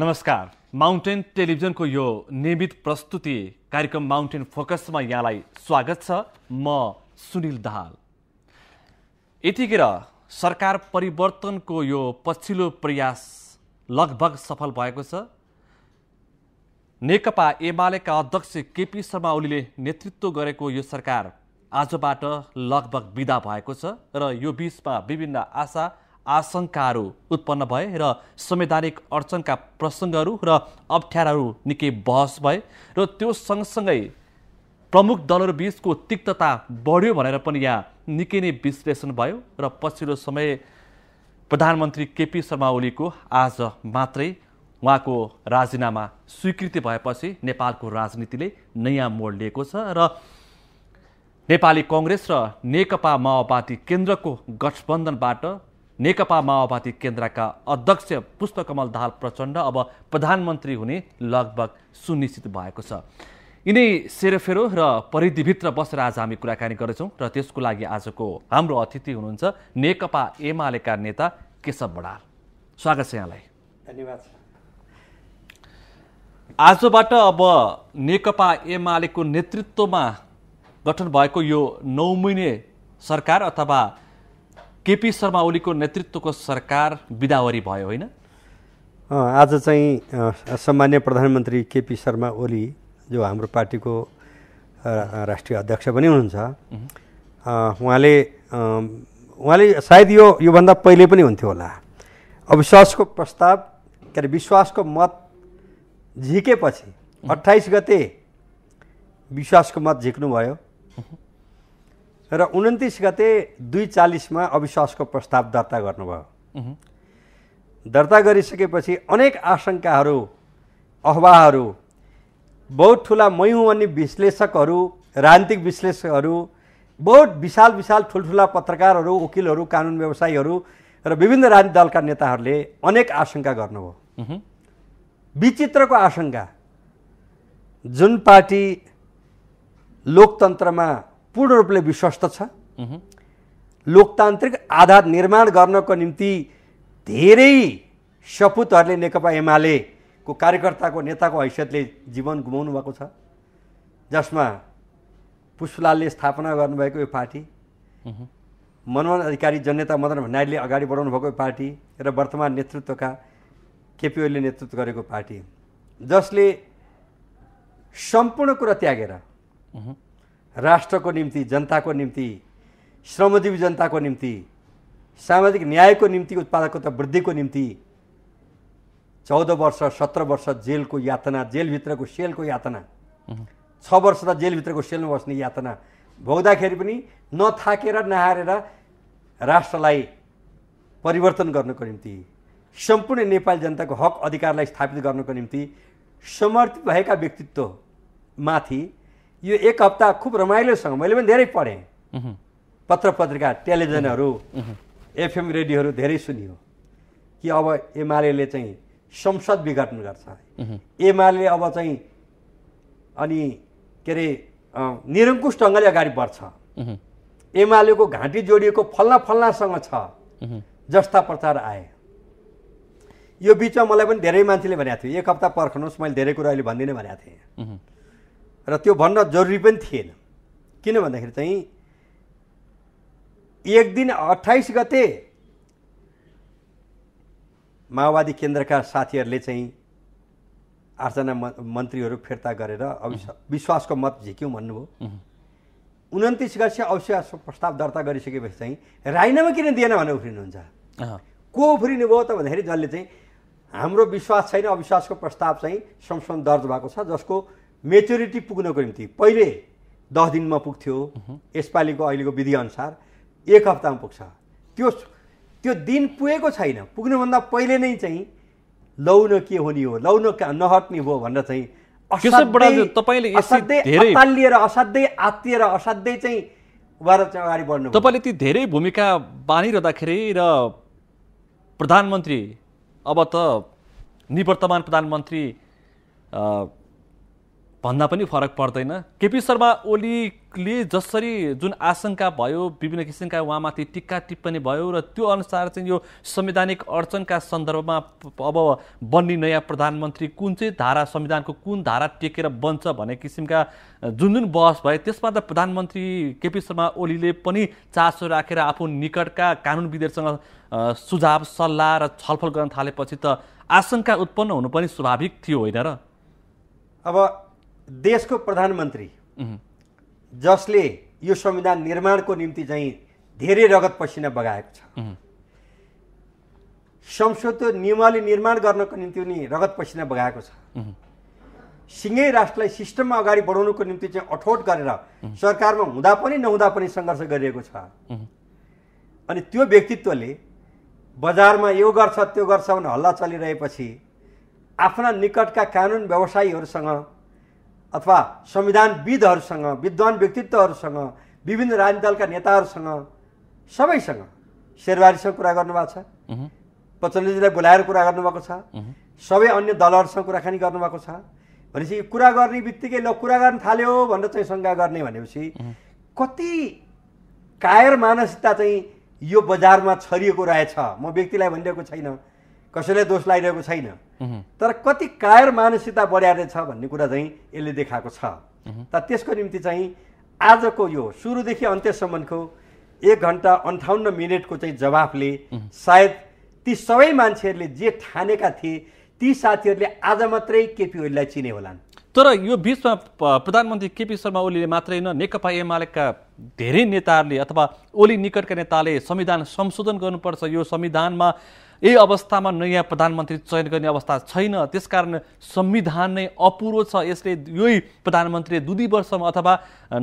नमस्कार माउन्टेन टेलिभिजनको यो नियमित प्रस्तुति कार्यक्रम माउन्टेन फोकसमा यहाँलाई स्वागत छ म सुनिल दाहाल यतिखेर सरकार परिवर्तनको यो पछिल्लो प्रयास लगभग सफल भएको छ नेकपा एमालेका अध्यक्ष केपी शर्मा ओलीले नेतृत्व गरेको यो सरकार आजबाट लगभग विदा भएको छ र यो बिचमा विभिन्न आशा आशंकाहरू उत्पन्न भए र संवैधानिक अडचनका प्रसङ्गहरू र अप्ठ्याराहरू निकै बहस भए र त्यो सँगसँगै प्रमुख दलहरू बिचको तिक्तता बढ्यो भनेर पनि यहाँ निकै नै विश्लेषण भयो र पछिल्लो समय प्रधानमन्त्री केपी शर्मा ओलीको आज मात्रै उहाँको राजीनामा स्वीकृति भएपछि नेपालको राजनीतिले नयाँ मोड लिएको छ र नेपाली कङ्ग्रेस र नेकपा माओवादी केन्द्रको गठबन्धनबाट नेकपा माओवादी केन्द्रका अध्यक्ष पुष्पकमल दाहाल प्रचण्ड अब प्रधानमन्त्री हुने लगभग सुनिश्चित भएको छ यिनै सेरोफेरो र परिधिभित्र बसेर आज हामी कुराकानी गर्दैछौँ र त्यसको लागि आजको हाम्रो अतिथि हुनुहुन्छ नेकपा एमालेका नेता केशव बडाल स्वागत छ यहाँलाई धन्यवाद आजबाट अब नेकपा एमालेको नेतृत्वमा गठन भएको यो नौ महिने सरकार अथवा केपी शर्मा ओलीको नेतृत्वको सरकार विदावरी भयो होइन आज चाहिँ सामान्य प्रधानमन्त्री केपी शर्मा ओली जो हाम्रो पार्टीको राष्ट्रिय अध्यक्ष पनि हुनुहुन्छ उहाँले उहाँले सायद यो योभन्दा पहिले पनि हुन्थ्यो होला अविश्वासको प्रस्ताव के अरे विश्वासको मत झिकेपछि अट्ठाइस गते विश्वासको मत झिक्नुभयो र उन्तिस गते दुई चालिसमा अविश्वासको प्रस्ताव दर्ता गर्नुभयो दर्ता गरिसकेपछि अनेक आशङ्काहरू अफवाहहरू बहुत ठुला मयु अनि भन्ने विश्लेषकहरू राजनीतिक विश्लेषकहरू बहुत विशाल विशाल ठुल्ठुला पत्रकारहरू वकिलहरू कानुन व्यवसायीहरू र विभिन्न राजनीतिक दलका नेताहरूले अनेक आशङ्का गर्नुभयो विचित्रको आशंका जुन पार्टी लोकतन्त्रमा पूर्ण रूपले विश्वस्त छ लोकतान्त्रिक आधार निर्माण गर्नको निम्ति धेरै सपुतहरूले नेकपा एमालेको कार्यकर्ताको नेताको हैसियतले जीवन गुमाउनु भएको छ जसमा पुष्पलालले स्थापना गर्नुभएको यो पार्टी मनमोहन अधिकारी जननेता मदन भण्डारीले अगाडि बढाउनु भएको पार्टी र वर्तमान नेतृत्वका केपी ओलीले नेतृत्व गरेको पार्टी जसले सम्पूर्ण कुरा त्यागेर राष्ट्रको निम्ति जनताको निम्ति श्रमजीवी जनताको निम्ति सामाजिक न्यायको निम्ति उत्पादकता वृद्धिको निम्ति चौध वर्ष सत्र वर्ष जेलको यातना जेलभित्रको सेलको यातना छ वर्ष त जेलभित्रको सेलमा बस्ने यातना भोग्दाखेरि पनि नथाकेर नहारेर राष्ट्रलाई परिवर्तन गर्नको निम्ति सम्पूर्ण नेपाली जनताको हक अधिकारलाई स्थापित गर्नको निम्ति समर्पित भएका व्यक्तित्वमाथि यो एक हप्ता खुब रमाइलोसँग मैले पनि धेरै पढेँ पत्र पत्रिका टेलिभिजनहरू एफएम रेडियोहरू धेरै सुनियो कि अब एमाले चाहिँ संसद विघटन गर्छ एमाले अब चाहिँ अनि के अरे निरङ्कुश ढङ्गले अगाडि बढ्छ एमालेको घाँटी जोडिएको फल्ला फल्लासँग छ जस्ता प्रचार आए यो बिचमा मलाई पनि धेरै मान्छेले भनेको थियो एक हप्ता पर्खनुहोस् मैले धेरै कुरा अहिले भन्दिनँ भनेको थिएँ र त्यो भन्न जरुरी पनि थिएन किन भन्दाखेरि चाहिँ एक दिन अठाइस गते माओवादी केन्द्रका साथीहरूले चाहिँ आठजना म मन्त्रीहरू फिर्ता गरेर अविश्वास विश्वासको मत झिक्यौँ भन्नुभयो उन्तिस गते अविश्वासको प्रस्ताव दर्ता गरिसकेपछि चाहिँ राइनामा किन दिएन भनेर उफ्रिनुहुन्छ को उफ्रिनु भयो त भन्दाखेरि जसले चाहिँ हाम्रो विश्वास छैन अविश्वासको प्रस्ताव चाहिँ संशोधन दर्ज भएको छ जसको मेच्योरिटी पुग्नको निम्ति पहिले दस दिनमा पुग्थ्यो यसपालिको अहिलेको विधिअनुसार एक हप्तामा पुग्छ त्यो त्यो दिन पुगेको छैन पुग्नुभन्दा पहिले नै चाहिँ लौन के हो नि हो लौन नहट्ने हो भनेर चाहिँ असाध्यै असाध्यै आत्तिएर असाध्यै चाहिँ अगाडि बढ्नु तपाईँले ती धेरै भूमिका बाँधिरहँदाखेरि र प्रधानमन्त्री अब त निवर्तमान प्रधानमन्त्री भन्दा पनि फरक पर्दैन केपी शर्मा ओलीले जसरी जुन आशंका भयो विभिन्न किसिमका उहाँमाथि टिक्का टिप्पणी भयो र त्यो अनुसार चाहिँ यो संवैधानिक अडचनका सन्दर्भमा अब बन्ने नयाँ प्रधानमन्त्री कुन चाहिँ धारा संविधानको कुन धारा टेकेर बन्छ भन्ने किसिमका जुन जुन बहस भयो त्यसमा त प्रधानमन्त्री केपी शर्मा ओलीले पनि चासो राखेर आफू निकटका कानुनविदहरूसँग सुझाव सल्लाह र छलफल गर्न थालेपछि त आशंका उत्पन्न हुनु पनि स्वाभाविक थियो होइन र अब देशको प्रधानमन्त्री जसले यो संविधान निर्माणको निम्ति चाहिँ धेरै रगत पसिना बगाएको छ संसदको नियमावली निर्माण गर्नको निम्ति पनि रगत पसिना बगाएको छ सिँगै राष्ट्रलाई सिस्टममा अगाडि बढाउनुको निम्ति चाहिँ अठोट गरेर सरकारमा हुँदा पनि नहुँदा पनि सङ्घर्ष गरिएको छ अनि त्यो व्यक्तित्वले बजारमा यो गर्छ त्यो गर्छ भने हल्ला चलिरहेपछि आफ्ना निकटका कानुन व्यवसायीहरूसँग अथवा संविधानविदहरूसँग विद्वान व्यक्तित्वहरूसँग विभिन्न राजनीति दलका नेताहरूसँग सबैसँग शेरबारीसँग कुरा गर्नुभएको छ प्रचण्डजीलाई बोलाएर कुरा गर्नुभएको छ सबै अन्य दलहरूसँग कुराकानी गर्नुभएको छ भनेपछि कुरा गर्ने बित्तिकै ल कुरा गर्न थाल्यो भनेर चाहिँ शङ्का गर्ने भनेपछि कति कायर मानसिकता चाहिँ यो बजारमा छरिएको रहेछ म व्यक्तिलाई भनिरहेको छैन कसैलाई दोष लगाइरहेको छैन तर कति कायर मानसिकता बढ्याएर छ भन्ने कुरा चाहिँ यसले देखाएको छ त त्यसको निम्ति चाहिँ आजको यो सुरुदेखि अन्त्यसम्मको एक घन्टा अन्ठाउन्न मिनटको चाहिँ जवाफले सायद ती सबै मान्छेहरूले जे ठानेका थिए ती साथीहरूले आज मात्रै केपी ओलीलाई चिने होलान् तर यो बिचमा प्रधानमन्त्री केपी शर्मा ओलीले मात्रै होइन नेकपा एमालेका धेरै नेताहरूले अथवा ओली निकटका नेताले संविधान संशोधन गर्नुपर्छ यो संविधानमा यही अवस्थामा नयाँ प्रधानमन्त्री चयन गर्ने अवस्था छैन त्यसकारण संविधान नै अपुरो छ यसले यही प्रधानमन्त्रीले दुई दुई वर्षमा अथवा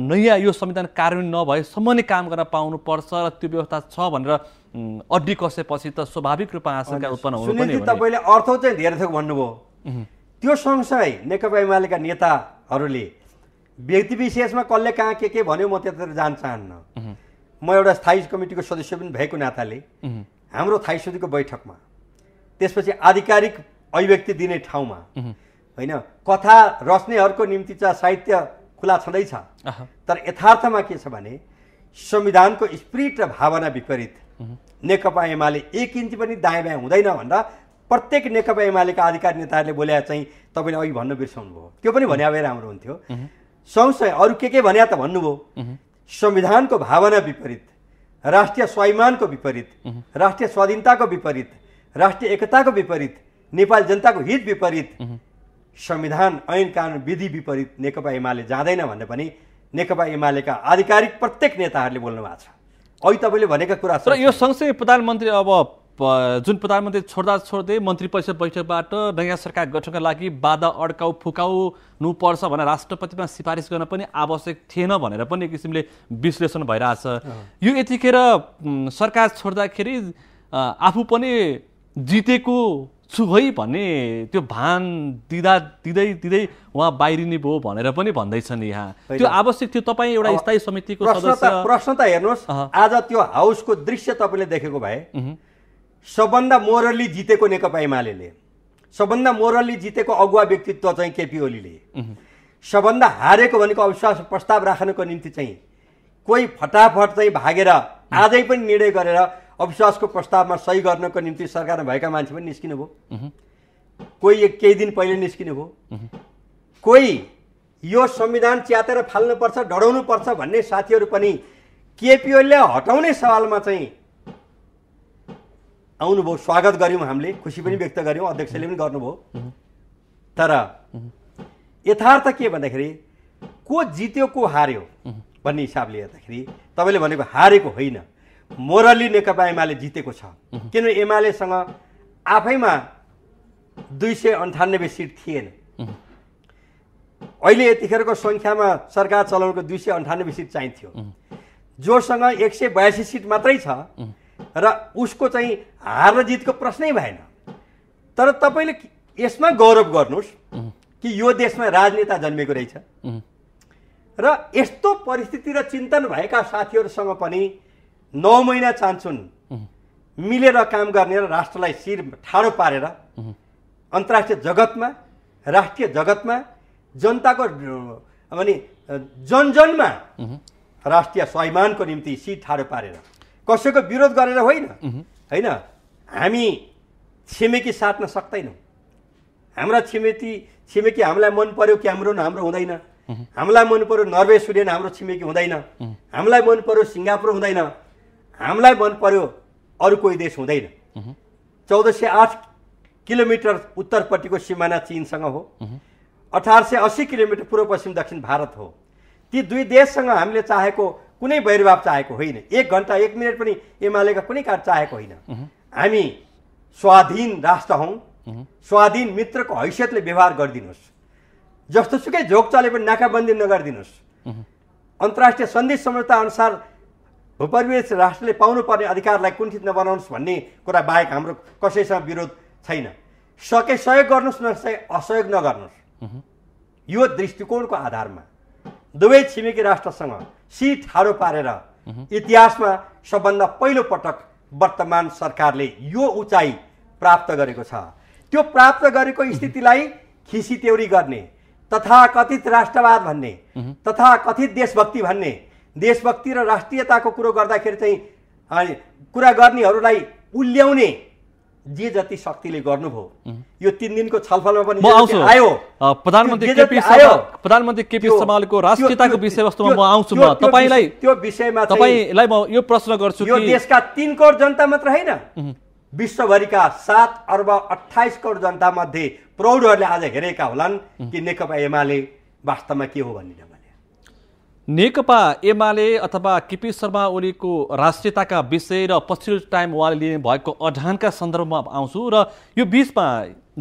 नयाँ यो संविधान कार्यान्वयन नभएसम्म नै काम गर्न पाउनुपर्छ र त्यो व्यवस्था छ भनेर अड्डी कसेपछि त स्वाभाविक रूपमा आशंका उत्पन्न हुनु पनि तपाईँले अर्थ चाहिँ धेरै थोक भन्नुभयो त्यो सँगसँगै नेकपा एमालेका नेताहरूले व्यक्ति विशेषमा कसले कहाँ के के भन्यो म त्यतातिर जान चाहन्न म एउटा स्थायी कमिटीको सदस्य पनि भएको नाताले हाम्रो थाइसुदीको बैठकमा त्यसपछि आधिकारिक अभिव्यक्ति दिने ठाउँमा होइन कथा रच्नेहरूको निम्ति चाहिँ साहित्य खुला छँदैछ तर यथार्थमा के छ भने संविधानको स्पिरिट र भावना विपरीत नेकपा एमाले एक इन्च पनि दायाँ बायाँ हुँदैन भनेर प्रत्येक नेकपा एमालेका अधिकार नेताहरूले बोल्या चाहिँ तपाईँले अघि भन्नु भयो त्यो पनि भन्या भए राम्रो हुन्थ्यो सँगसँगै अरू के के भन्या त भन्नुभयो संविधानको भावना विपरीत राष्ट्रिय स्वाभिमानको विपरीत राष्ट्रिय स्वाधीनताको विपरीत राष्ट्रिय एकताको विपरीत नेपाल जनताको हित विपरीत संविधान ऐन कानुन विधि विपरीत नेकपा एमाले जाँदैन भने पनि नेकपा एमालेका आधिकारिक प्रत्येक नेताहरूले बोल्नु भएको छ अहिले तपाईँले भनेका कुरा र यो सँगसँगै प्रधानमन्त्री अब जुन प्रधानमन्त्री छोड्दा छोड्दै मन्त्री परिषद बैठकबाट नयाँ सरकार गठनका लागि बाधा अड्काउ फुकाउनु पर्छ भनेर राष्ट्रपतिमा सिफारिस गर्न पनि आवश्यक थिएन भनेर पनि एक किसिमले विश्लेषण भइरहेछ यो यतिखेर सरकार छोड्दाखेरि आफू पनि जितेको छु है भन्ने त्यो भान दिँदा दिँदै दिँदै उहाँ बाहिरिने भयो भनेर पनि भन्दैछन् यहाँ त्यो आवश्यक थियो तपाईँ एउटा स्थायी समितिको प्रश्न त हेर्नुहोस् आज त्यो हाउसको दृश्य तपाईँले देखेको भए सबभन्दा मोरल्ली जितेको नेकपा एमाले सबभन्दा मोरल्ली जितेको अगुवा व्यक्तित्व चाहिँ केपी ओलीले सबभन्दा हारेको भनेको अविश्वास प्रस्ताव राख्नको निम्ति चाहिँ कोही फटाफट चाहिँ भागेर आजै पनि निर्णय गरेर अविश्वासको प्रस्तावमा सही गर्नको निम्ति सरकारमा भएका मान्छे पनि निस्किनु भयो कोही केही दिन पहिले निस्किनु भयो कोही यो संविधान च्यातेर फाल्नुपर्छ डढाउनुपर्छ भन्ने साथीहरू पनि केपिओले हटाउने सवालमा चाहिँ आउनुभयो स्वागत गऱ्यौँ हामीले खुसी पनि व्यक्त गऱ्यौँ अध्यक्षले पनि गर्नुभयो तर यथार्थ के भन्दाखेरि को जित्यो को हार्यो भन्ने हिसाबले हेर्दाखेरि तपाईँले भनेको हारेको होइन मोरली नेकपा एमाले जितेको छ किनभने एमालेसँग आफैमा दुई सय अन्ठानब्बे सिट थिएन अहिले यतिखेरको सङ्ख्यामा सरकार चलाउनुको दुई सय अन्ठानब्बे सिट चाहिन्थ्यो जोसँग एक सय बयासी सिट मात्रै छ र उसको चाहिँ हार र जितको प्रश्नै भएन तर तपाईँले यसमा गौरव गर्नुहोस् कि यो देशमा राजनेता जन्मेको रहेछ र यस्तो परिस्थिति र चिन्तन भएका साथीहरूसँग पनि नौ महिना चाहन्छुन् मिलेर काम गर्ने र राष्ट्रलाई शिर ठाडो पारेर अन्तर्राष्ट्रिय जगतमा राष्ट्रिय जगतमा जनताको माने जनजनमा राष्ट्रिय स्वाभिमानको निम्ति शिर ठाडो पारेर कसैको विरोध गरेर होइन होइन हामी छिमेकी साट्न सक्दैनौँ हाम्रा छिमेकी छिमेकी हामीलाई मन पर्यो क्यामरुन हाम्रो हुँदैन हामीलाई मन पर्यो नर्वे स्विडेन हाम्रो छिमेकी हुँदैन हामीलाई मन पर्यो सिङ्गापुर हुँदैन हामीलाई मन पर्यो अरू कोही देश हुँदैन चौध सय आठ किलोमिटर उत्तरपट्टिको सिमाना चिनसँग हो अठार सय अस्सी किलोमिटर पूर्व पश्चिम दक्षिण भारत हो ती दुई देशसँग हामीले चाहेको कुनै वैरभाव चाहेको होइन एक घन्टा एक मिनट पनि एमालेका कुनै कार्य चाहेको होइन हामी स्वाधीन राष्ट्र हौ स्वाधीन मित्रको हैसियतले व्यवहार गरिदिनुहोस् जस्तोसुकै चले पनि नाकाबन्दी नगरिदिनुहोस् अन्तर्राष्ट्रिय सन्धि सम्झौता अनुसार भूपरिवेश राष्ट्रले पाउनुपर्ने अधिकारलाई कुण्ठित नबनाउनुहोस् भन्ने कुरा बाहेक हाम्रो कसैसँग विरोध छैन सके सहयोग गर्नुहोस् सके असहयोग नगर्नुहोस् यो दृष्टिकोणको आधारमा दुवै छिमेकी राष्ट्रसँग सिट ठाडो पारेर इतिहासमा सबभन्दा पहिलो पटक वर्तमान सरकारले यो उचाइ प्राप्त गरेको छ त्यो प्राप्त गरेको स्थितिलाई खिसी खिसितेउरी गर्ने तथा कथित राष्ट्रवाद भन्ने तथा कथित देशभक्ति भन्ने देशभक्ति र राष्ट्रियताको कुरो गर्दाखेरि चाहिँ कुरा गर्नेहरूलाई उल्याउने जे जति शक्तिले गर्नुभयो यो तिन दिनको छलफलमा पनि आयो प्रधानमन्त्री केपी प्रधानमन्त्री केपी शर्माको राष्ट्रियताको विषयवस्तुमा म आउँछु म तपाईँलाई त्यो विषयमा तपाईँलाई म यो प्रश्न गर्छु यो देशका तिन करोड जनता मात्र होइन विश्वभरिका सात अर्ब अठाइस करोड जनतामध्ये प्रौढहरूले आज हेरेका होलान् कि नेकपा एमाले वास्तवमा के हो भन्ने नेकपा एमाले अथवा केपी शर्मा ओलीको राष्ट्रियताका विषय र पछिल्लो टाइम उहाँले लिने भएको अडानका सन्दर्भमा आउँछु र यो बिचमा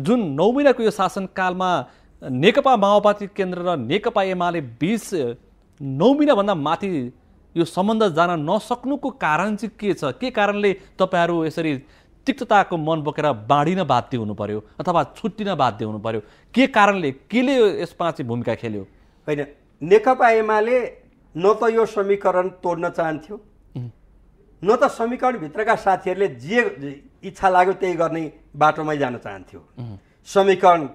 जुन नौ महिनाको यो शासनकालमा नेकपा माओवादी केन्द्र र नेकपा एमाले बिच नौ महिनाभन्दा माथि यो सम्बन्ध जान नसक्नुको कारण चाहिँ के छ के कारणले तपाईँहरू यसरी तिक्तताको मन बोकेर बाँडिन बाध्य हुनु पर्यो अथवा छुट्टिन बाध्य हुनु पर्यो के कारणले केले यसमा चाहिँ भूमिका खेल्यो होइन नेकपा एमाले न त यो समीकरण तोड्न चाहन्थ्यो न त समीकरणभित्रका साथीहरूले जे इच्छा लाग्यो त्यही गर्ने बाटोमै जान चाहन्थ्यो समीकरण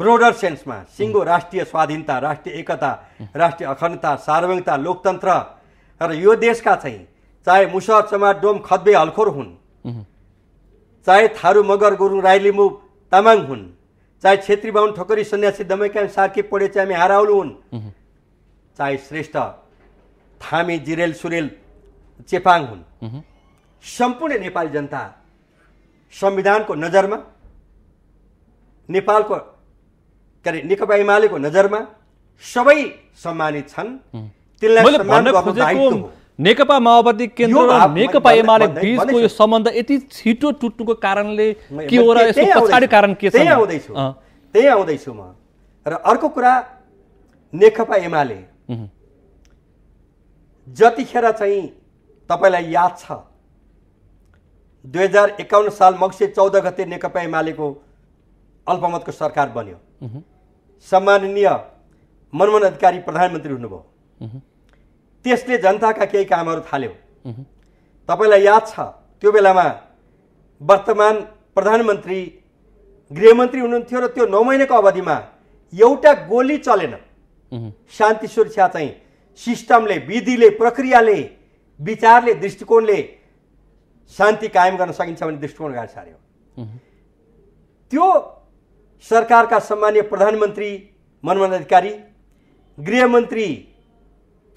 ब्रोडर सेन्समा सिङ्गो राष्ट्रिय स्वाधीनता राष्ट्रिय एकता राष्ट्रिय अखण्डता सार्वजनिकता लोकतन्त्र र यो देशका चाहिँ चाहे मुसर चमार डोम खद्बे हल्खोर हुन् चाहे थारू मगर गुरुङ राई लिम्बू तामाङ हुन् चाहे छेत्री बाहुन ठकरी सन्यासी दमैका सार्की पढेचे हामी हाराउलु हुन् चाहे श्रेष्ठ थामी जिरेल सुरेल चेपाङ हुन् सम्पूर्ण नेपाली जनता संविधानको नजरमा नेपालको के अरे नेकपा एमालेको नजरमा सबै सम्मानित छन् नेकपा माओवादी केन्द्र र नेकपा एमाले बिचको यो सम्बन्ध यति छिटो टुट्नुको कारणले के हो र यसको पछाडि कारण के छ त्यही आउँदैछु त्यही आउँदैछु म र अर्को कुरा नेकपा एमाले जतिखेर चाहिँ तपाईँलाई याद छ दुई हजार एकाउन्न साल मङ्सिर चौध गते नेकपा एमालेको अल्पमतको सरकार बन्यो सम्माननीय मनमोहन अधिकारी प्रधानमन्त्री हुनुभयो त्यसले जनताका केही कामहरू थाल्यो तपाईँलाई याद छ त्यो बेलामा वर्तमान प्रधानमन्त्री गृहमन्त्री हुनुहुन्थ्यो र त्यो नौ महिनाको अवधिमा एउटा गोली चलेन शान्ति सुरक्षा चाहिँ सिस्टमले विधिले प्रक्रियाले विचारले दृष्टिकोणले शान्ति कायम गर्न सकिन्छ भन्ने दृष्टिकोण गाडी सार्यो त्यो सरकारका सम्मान्य प्रधानमन्त्री मनमोहन अधिकारी गृहमन्त्री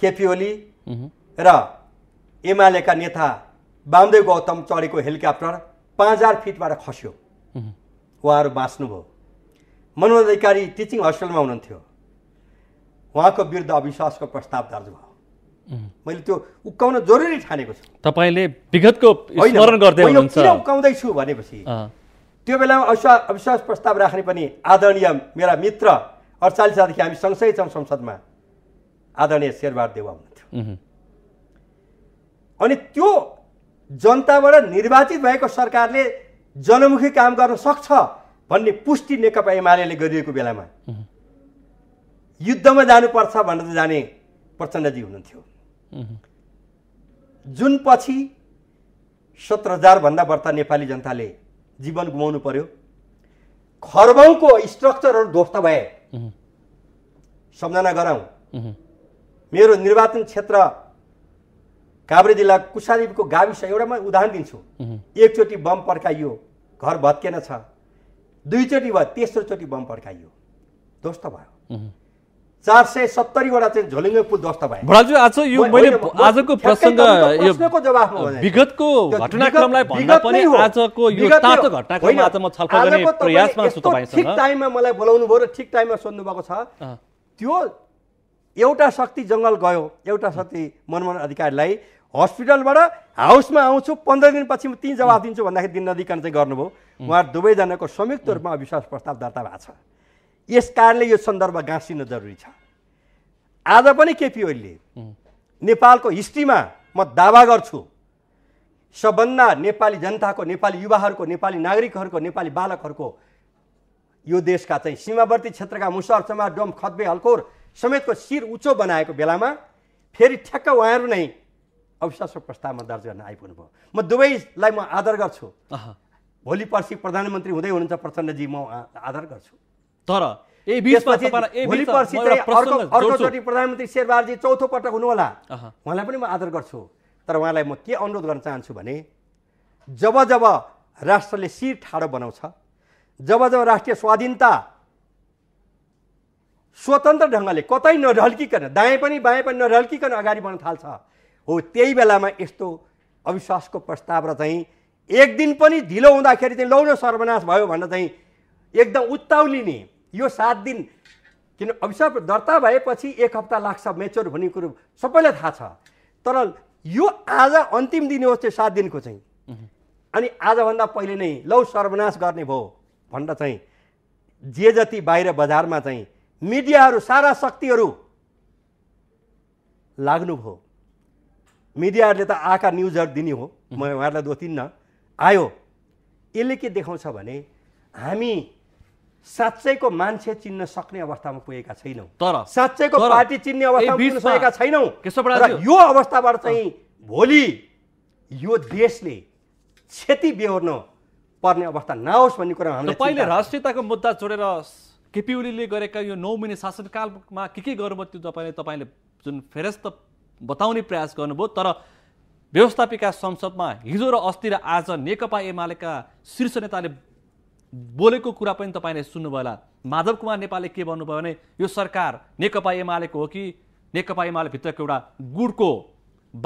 केपी ओली mhm. र एमालेका नेता बामदेव गौतम चढेको हेलिकप्टर पाँच हजार फिटबाट खस्यो mhm. उहाँहरू बाँच्नुभयो मनोहर अधिकारी टिचिङ हस्टेलमा हुनुहुन्थ्यो उहाँको विरुद्ध अविश्वासको प्रस्ताव दर्ज भयो mhm. मैले त्यो उक्काउन जरुरी ठानेको छु तपाईँले विगतको उक्काउँदैछु भनेपछि त्यो बेलामा अविश्वास अविश्वास प्रस्ताव राख्ने पनि आदरणीय मेरा मित्र अडचालिस सालदेखि हामी सँगसँगै छौँ संसदमा आदरणीय शेरबहादुर देवा हुनुहुन्थ्यो अनि त्यो जनताबाट निर्वाचित भएको सरकारले जनमुखी काम गर्न सक्छ भन्ने पुष्टि नेकपा एमाले गरिएको बेलामा युद्धमा जानुपर्छ भनेर जाने प्रचण्डजी हुनुहुन्थ्यो जुन पछि सत्र हजारभन्दा बढ्ता नेपाली जनताले जीवन गुमाउनु पर्यो खरबौँको स्ट्रक्चरहरू ध्वस्त भए सम्झना गराउँ मेरो निर्वाचन क्षेत्र काभ्रे जिल्ला कुसारीको गाविस एउटा म उदाहरण दिन्छु एकचोटि बम पड्काइयो घर भत्केन छ दुईचोटि भयो तेस्रोचोटि बम पड्काइयो ध्वस्त भयो चार सय सत्तरीवटा चाहिँ झोलिङ्गे पुल ध्वस्त भयो बडालज्यू आज यो मैले आजको प्रसङ्ग यो जवाफमा विगतको घटनाक्रमलाई भन्दा पनि आजको यो तातो घटनाक्रम आज म छलफल गर्ने प्रयासमा छु तपाईसँग ठिक टाइममा मलाई बोलाउनु भयो र ठिक टाइममा सोध्नु भएको छ त्यो एउटा शक्ति जङ्गल गयो एउटा शक्ति मनमोहन अधिकारीलाई हस्पिटलबाट हाउसमा आउँछु पन्ध्र दिनपछि म तिन जवाब दिन्छु भन्दाखेरि दिन नदिकन चाहिँ गर्नुभयो उहाँ दुवैजनाको संयुक्त रूपमा अविश्वास प्रस्ताव दर्ता भएको छ यस कारणले यो सन्दर्भ गाँसिन जरुरी छ आज पनि केपी ओलीले नेपालको हिस्ट्रीमा म दावा गर्छु सबभन्दा नेपाली जनताको नेपाली युवाहरूको नेपाली नागरिकहरूको नेपाली बालकहरूको यो देशका चाहिँ सीमावर्ती क्षेत्रका मुसर चमा डोम खत्बे हल्कोर समेतको शिर उच्चो बनाएको बेलामा फेरि ठ्याक्क उहाँहरू नै अविश्वासको प्रस्तावमा दर्ज गर्न आइपुग्नु भयो म दुवैलाई म आदर गर्छु भोलि पर्सि प्रधानमन्त्री हुँदै हुनुहुन्छ प्रचण्डजी म आदर गर्छु तर भोलि पर्सि अर्कोचोटि प्रधानमन्त्री शेरबहादुरजी चौथो पटक हुनुहोला उहाँलाई पनि म आदर गर्छु तर उहाँलाई म के अनुरोध गर्न चाहन्छु भने जब जब राष्ट्रले शिर ठाडो बनाउँछ जब जब राष्ट्रिय स्वाधीनता स्वतन्त्र ढङ्गले कतै नढल्किकन दाएँ पनि बाएँ पनि नढल्किकन अगाडि बढ्न थाल्छ हो त्यही बेलामा यस्तो अविश्वासको प्रस्ताव र चाहिँ एक दिन पनि ढिलो हुँदाखेरि चाहिँ लौन सर्वनाश भयो भनेर चाहिँ एकदम उत्ताउलिने यो सात दिन किन अविश्वास दर्ता भएपछि एक हप्ता लाग्छ मेच्योर हुने कुरो सबैलाई थाहा छ तर यो आज अन्तिम दिन हो त्यो सात दिनको चाहिँ अनि आजभन्दा पहिले नै लौ सर्वनाश गर्ने भयो भनेर चाहिँ जे जति बाहिर बजारमा चाहिँ मिडियाहरू सारा शक्तिहरू लाग्नुभयो मिडियाहरूले त आएका न्युजहरू दिने हो म उहाँहरूलाई दोतिन्न आयो यसले के देखाउँछ भने हामी साँच्चैको मान्छे चिन्न सक्ने अवस्थामा पुगेका छैनौँ तर साँच्चैको पार्टी चिन्ने अवस्थामा पुगेका छैनौँ यो अवस्थाबाट चाहिँ भोलि यो देशले क्षति बेहोर्न पर्ने अवस्था नहोस् भन्ने कुरा हामीले राष्ट्रियताको मुद्दा जोडेर केपी ओलीले गरेका यो नौ महिने शासनकालमा के के गर्नुभयो त्यो तपाईँले तपाईँले जुन फेरस्त बताउने प्रयास गर्नुभयो तर व्यवस्थापिका संसदमा हिजो र अस्ति र आज नेकपा एमालेका शीर्ष नेताले बोलेको कुरा पनि तपाईँले सुन्नुभयो होला माधव कुमार नेपालले के भन्नुभयो भने यो सरकार नेकपा एमालेको हो कि नेकपा एमालेभित्रको एउटा गुडको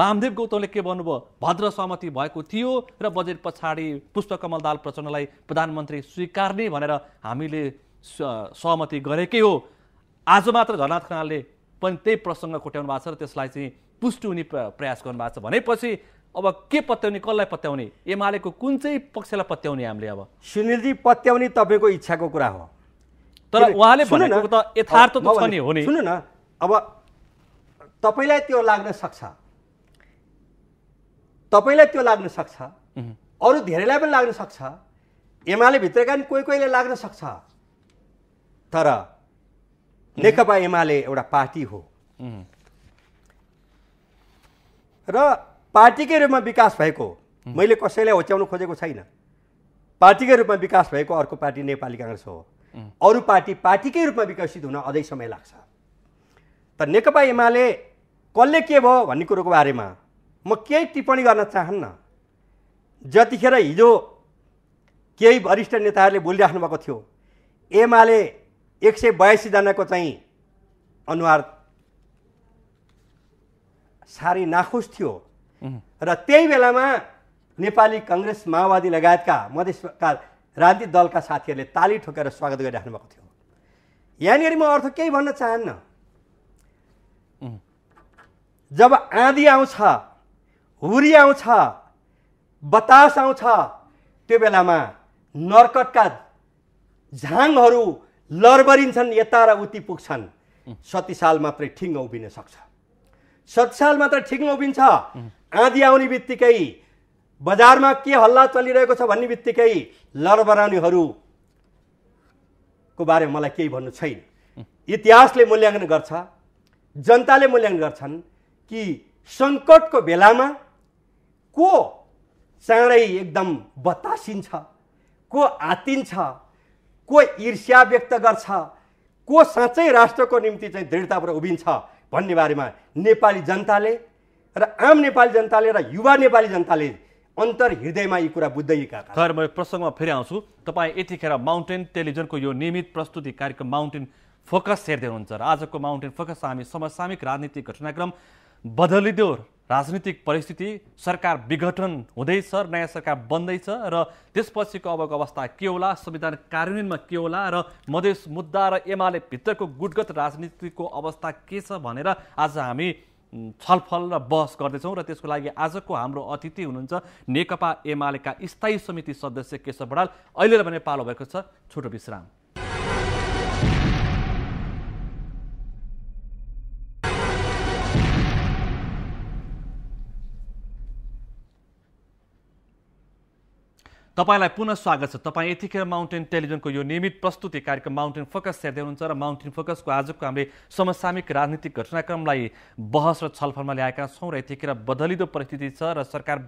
वामदेव गौतमले के भन्नुभयो भद्र सहमति भएको थियो र बजेट पछाडि पुष्पकमल दाल प्रचण्डलाई प्रधानमन्त्री स्वीकार्ने भनेर हामीले सहमति गरेकै हो आज मात्र झनाथ खनालले पनि त्यही प्रसङ्ग कोट्याउनु भएको छ र त्यसलाई चाहिँ पुष्टि हुने प्रयास गर्नुभएको छ भनेपछि अब के पत्याउने कसलाई पत्याउने एमालेको कुन चाहिँ पक्षलाई पत्याउने हामीले अब सुनिलजी पत्याउने तपाईँको इच्छाको कुरा हो तर उहाँले भनेको त यथार्थ त छ नि हो नि सुन्नु न अब तपाईँलाई त्यो लाग्न सक्छ तपाईँलाई त्यो लाग्न सक्छ अरू धेरैलाई पनि लाग्न सक्छ एमाले भित्रका कोही कोहीलाई लाग्न सक्छ तर नेकपा एमाले एउटा पार्टी हो र पार्टीकै रूपमा विकास भएको मैले कसैलाई होच्याउनु खोजेको छैन पार्टीकै रूपमा विकास भएको अर्को पार्टी नेपाली काङ्ग्रेस हो अरू पार्टी पार्टीकै रूपमा विकसित हुन अझै समय लाग्छ तर नेकपा एमाले कसले के भयो भन्ने कुरोको बारेमा म केही टिप्पणी गर्न चाहन्न जतिखेर हिजो केही वरिष्ठ नेताहरूले बोलिराख्नु भएको थियो एमाले एक सय बयासीजनाको चाहिँ अनुहार साह्रै नाखुस थियो र त्यही बेलामा नेपाली कङ्ग्रेस माओवादी लगायतका मधेसका राजनीतिक दलका साथीहरूले ताली ठोकेर स्वागत गरिराख्नु भएको थियो यहाँनिर म अर्थ केही भन्न चाहन्न जब आँधी आउँछ हुरी आउँछ बतास आउँछ त्यो बेलामा नर्कटका झाङहरू लरबरिन्छन् यता र उति पुग्छन् सती साल मात्रै ठिङ उभिन सक्छ सती साल मात्र ठिङ उभिन्छ आँधी आउने बित्तिकै बजारमा के हल्ला चलिरहेको छ भन्ने बित्तिकै लडबराउनेहरूको बारेमा मलाई केही भन्नु छैन इतिहासले मूल्याङ्कन गर्छ जनताले मूल्याङ्कन गर्छन् कि सङ्कटको बेलामा को चाँडै एकदम बतासिन्छ को आतिन्छ को ईर्ष्या व्यक्त गर्छ को साँच्चै राष्ट्रको निम्ति चाहिँ दृढताबाट उभिन्छ भन्ने बारेमा नेपाली जनताले र आम नेपाली जनताले र युवा नेपाली जनताले अन्तर हृदयमा यी कुरा बुझ्दैका सर म प्रसङ्गमा फेरि आउँछु तपाईँ यतिखेर माउन्टेन टेलिभिजनको यो नियमित प्रस्तुति कार्यक्रम माउन्टेन फोकस हेर्दै हुनुहुन्छ र आजको माउन्टेन फोकस हामी समसामिक राजनीतिक घटनाक्रम बदलिदियो राजनीतिक परिस्थिति सरकार विघटन हुँदैछ नयाँ सरकार बन्दैछ र त्यसपछिको अबको अवस्था के होला संविधान कार्यान्वयनमा के होला र मधेस मुद्दा र एमाले भित्रको गुटगत राजनीतिको अवस्था के छ भनेर आज हामी छलफल र बहस गर्दैछौँ र त्यसको लागि आजको हाम्रो अतिथि हुनुहुन्छ नेकपा एमालेका स्थायी समिति सदस्य केशव बडाल अहिले भने पालो भएको छ छोटो विश्राम तपाईँलाई पुनः स्वागत छ तपाईँ यतिखेर माउन्टेन टेलिभिजनको यो नियमित प्रस्तुति कार्यक्रम माउन्टेन फोकस हेर्दै हुनुहुन्छ र माउन्टेन फोकसको आजको हामीले समसामिक राजनीतिक घटनाक्रमलाई बहस र छलफलमा ल्याएका छौँ र यतिखेर बदलिदो परिस्थिति छ र सरकार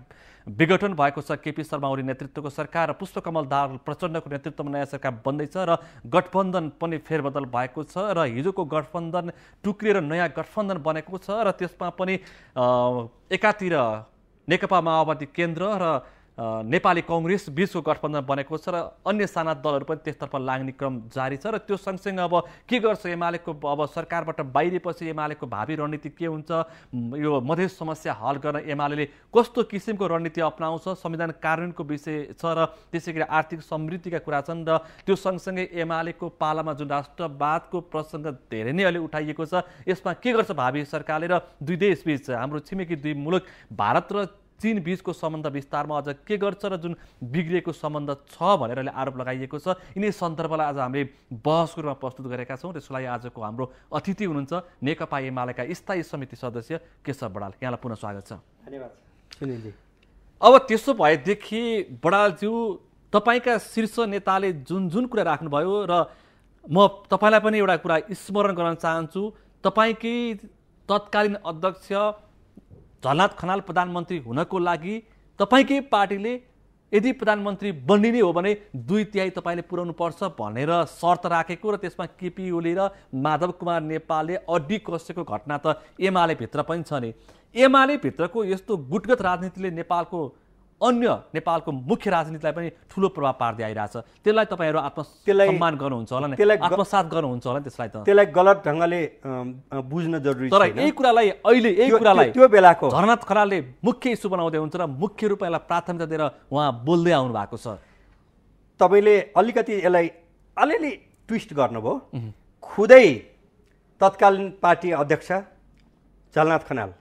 विघटन भएको छ केपी शर्मा ओली नेतृत्वको सरकार र पुष्पकमल दाहाल प्रचण्डको नेतृत्वमा नयाँ सरकार बन्दैछ र गठबन्धन पनि फेरबदल भएको छ र हिजोको गठबन्धन टुक्रिएर नयाँ गठबन्धन बनेको छ र त्यसमा पनि एकातिर नेकपा माओवादी केन्द्र र नेपाली कङ्ग्रेस बिचको गठबन्धन बनेको छ र अन्य साना दलहरू पनि त्यसतर्फ लाग्ने क्रम जारी छ र त्यो सँगसँगै अब के गर्छ एमालेको अब सरकारबाट बाहिरेपछि एमालेको भावी रणनीति के हुन्छ यो मधेस समस्या हल गर्न एमाले कस्तो किसिमको रणनीति अप्नाउँछ संविधान कार्यान्वयनको विषय छ र त्यसै गरी आर्थिक समृद्धिका कुरा छन् र त्यो सँगसँगै एमालेको पालामा जुन राष्ट्रवादको प्रसङ्ग धेरै नै अहिले उठाइएको छ यसमा के गर्छ भावी सरकारले र दुई देशबिच हाम्रो छिमेकी दुई मुलुक भारत र बिचको सम्बन्ध विस्तारमा अझ के गर्छ र जुन बिग्रिएको सम्बन्ध छ भनेर अहिले आरोप लगाइएको छ यिनै सन्दर्भलाई आज हामीले बहसको रूपमा प्रस्तुत गरेका छौँ त्यसलाई आजको हाम्रो अतिथि हुनुहुन्छ नेकपा एमालेका स्थायी समिति सदस्य केशव बडाल यहाँलाई पुनः स्वागत छ धन्यवाद अब त्यसो भएदेखि बडालज्यू तपाईँका शीर्ष नेताले जुन जुन कुरा राख्नुभयो र म तपाईँलाई पनि एउटा कुरा स्मरण गर्न चाहन्छु तपाईँकै तत्कालीन अध्यक्ष झलनाथ खनाल प्रधानमन्त्री हुनको लागि तपाईँकै पार्टीले यदि प्रधानमन्त्री बनिने हो भने दुई तिहाई तपाईँले पुर्याउनु पर्छ भनेर शर्त राखेको र त्यसमा केपी ओली र माधव कुमार नेपालले अड्डी कसेको घटना त एमाले भित्र पनि छ नि एमाले भित्रको यस्तो गुटगत राजनीतिले नेपालको अन्य नेपालको मुख्य राजनीतिलाई पनि ठुलो प्रभाव पार्दै आइरहेछ त्यसलाई तपाईँहरू आत्म त्यसलाई सम्मान गर्नुहुन्छ होला त्यसलाई आत्मसात गर्नुहुन्छ होला त्यसलाई त त्यसलाई गलत ढङ्गले बुझ्न जरुरी तर यही कुरालाई अहिले यही कुरालाई त्यो बेलाको झरनाथ खरालले मुख्य इस्यु बनाउँदै हुन्छ र मुख्य रूपमा यसलाई प्राथमिकता दिएर उहाँ बोल्दै आउनु भएको छ तपाईँले अलिकति यसलाई अलिअलि ट्विस्ट गर्नुभयो खुदै तत्कालीन पार्टी अध्यक्ष झलनाथ खनाल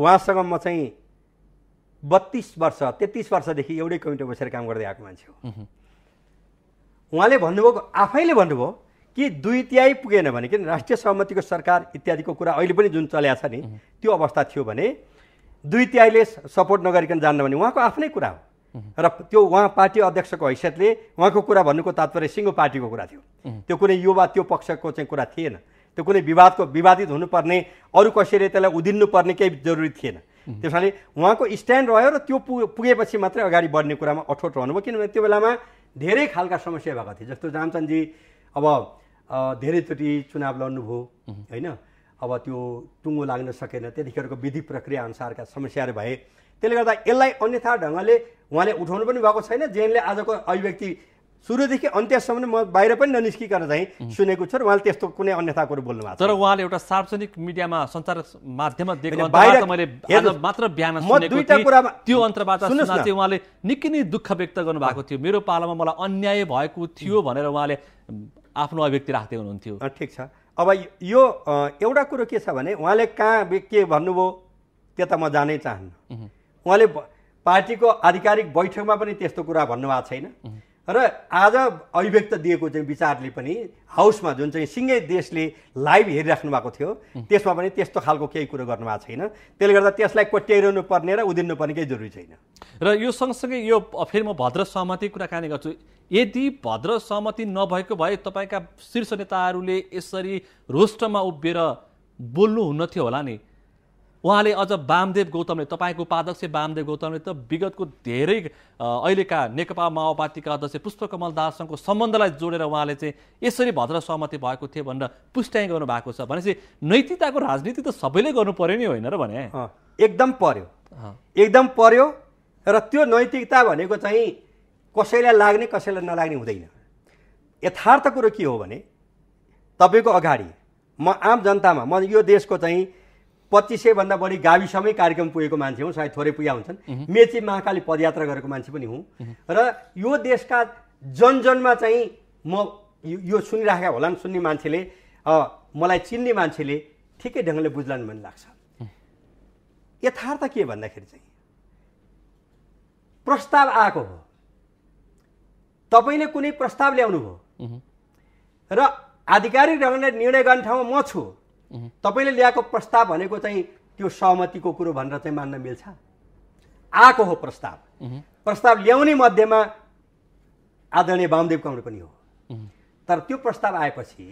उहाँसँग म चाहिँ बत्तिस वर्ष तेत्तिस वर्षदेखि एउटै कमिटीमा बसेर काम गर्दै आएको मान्छे हो उहाँले भन्नुभएको आफैले भन्नुभयो कि दुई तिहाई पुगेन भने किन राष्ट्रिय सहमतिको सरकार इत्यादिको कुरा अहिले पनि जुन चल्या छ नि त्यो अवस्था थियो भने दुई तिहाईले सपोर्ट नगरिकन जान्न भने उहाँको आफ्नै कुरा हो र त्यो उहाँ पार्टी अध्यक्षको हैसियतले उहाँको कुरा भन्नुको तात्पर्य सिङ्गो पार्टीको कुरा थियो त्यो कुनै युवा त्यो पक्षको चाहिँ कुरा थिएन त्यो कुनै विवादको विवादित हुनुपर्ने अरू कसैले त्यसलाई उदिन्नुपर्ने केही जरुरी थिएन त्यस उहाँको स्ट्यान्ड रह्यो र त्यो पुगेपछि मात्रै अगाडि बढ्ने कुरामा अठोट रहनुभयो किनभने त्यो बेलामा धेरै खालका समस्या भएको थिए जस्तो रामचन्दजी अब धेरैचोटि चुनाव लड्नुभयो होइन अब त्यो टुङ्गो लाग्न सकेन त्यतिखेरको विधि प्रक्रिया अनुसारका समस्याहरू भए त्यसले गर्दा यसलाई अन्यथा ढङ्गले उहाँले उठाउनु पनि भएको छैन जेनले आजको अभिव्यक्ति सुरुदेखि अन्त्यसम्म म बाहिर पनि ननिस्किकन चाहिँ सुनेको छु र उहाँले त्यस्तो कुनै अन्यथा कुरो बोल्नु भएको तर उहाँले एउटा सार्वजनिक मिडियामा सञ्चार माध्यममा मात्र बिहान त्यो अन्तर्वार्ता चाहिँ उहाँले निकै नै दुःख व्यक्त गर्नुभएको थियो मेरो पालामा मलाई अन्याय भएको थियो भनेर उहाँले आफ्नो अभिव्यक्ति राख्दै हुनुहुन्थ्यो ठिक छ अब यो एउटा कुरो के छ भने उहाँले कहाँ के भन्नुभयो त्यता म जानै चाहन्न उहाँले पार्टीको आधिकारिक बैठकमा पनि त्यस्तो कुरा भन्नुभएको छैन र आज अभिव्यक्त दिएको चाहिँ विचारले पनि हाउसमा जुन चाहिँ सिँगै देशले लाइभ हेरिराख्नु भएको थियो त्यसमा पनि त्यस्तो खालको केही कुरो गर्नु भएको छैन त्यसले गर्दा त्यसलाई कोट्याइरहनु पर्ने र उदिनु पर्ने केही जरुरी छैन र यो सँगसँगै यो फेरि म भद्र सहमति कुराकानी गर्छु यदि भद्र सहमति नभएको भए तपाईँका शीर्ष नेताहरूले यसरी रोस्टमा उभिएर बोल्नु हुन्नथ्यो होला नि उहाँले अझ वामदेव गौतमले तपाईँको उपाध्यक्ष वामदेव गौतमले त विगतको धेरै अहिलेका नेकपा माओवादीका अध्यक्ष पुष्पकमल दाससँगको सम्बन्धलाई जोडेर उहाँले चाहिँ यसरी भद्र सहमति भएको थियो भनेर पुष्टाइ गर्नुभएको छ भनेपछि नैतिकताको राजनीति त सबैले गर्नु पर्यो नि होइन र भने एकदम पर्यो एकदम पर्यो र त्यो नैतिकता भनेको चाहिँ कसैलाई लाग्ने कसैलाई नलाग्ने हुँदैन यथार्थ कुरो के हो भने तपाईँको अगाडि म आम जनतामा म यो देशको चाहिँ पच्चिस सयभन्दा बढी गाविसमै कार्यक्रम पुगेको मान्छे हुँ सायद थोरै पुगेका हुन्छन् मेची महाकाली पदयात्रा गरेको मान्छे पनि हुँ र यो देशका जनजनमा चाहिँ म यो सुनिराखेका होलान् सुन्ने मान्छेले मलाई चिन्ने मान्छेले ठिकै ढङ्गले बुझ्लान् भन्ने लाग्छ यथार्थ के भन्दाखेरि चाहिँ प्रस्ताव आएको हो तपाईँले कुनै प्रस्ताव ल्याउनु ल्याउनुभयो र आधिकारिक ढङ्गले निर्णय गर्ने ठाउँमा म छु तपाईँले ल्याएको प्रस्ताव भनेको चाहिँ त्यो सहमतिको कुरो भनेर चाहिँ मान्न मिल्छ आएको हो प्रस्ताव प्रस्ताव ल्याउने मध्येमा आदरणीय वामदेव कमल पनि हो तर त्यो प्रस्ताव आएपछि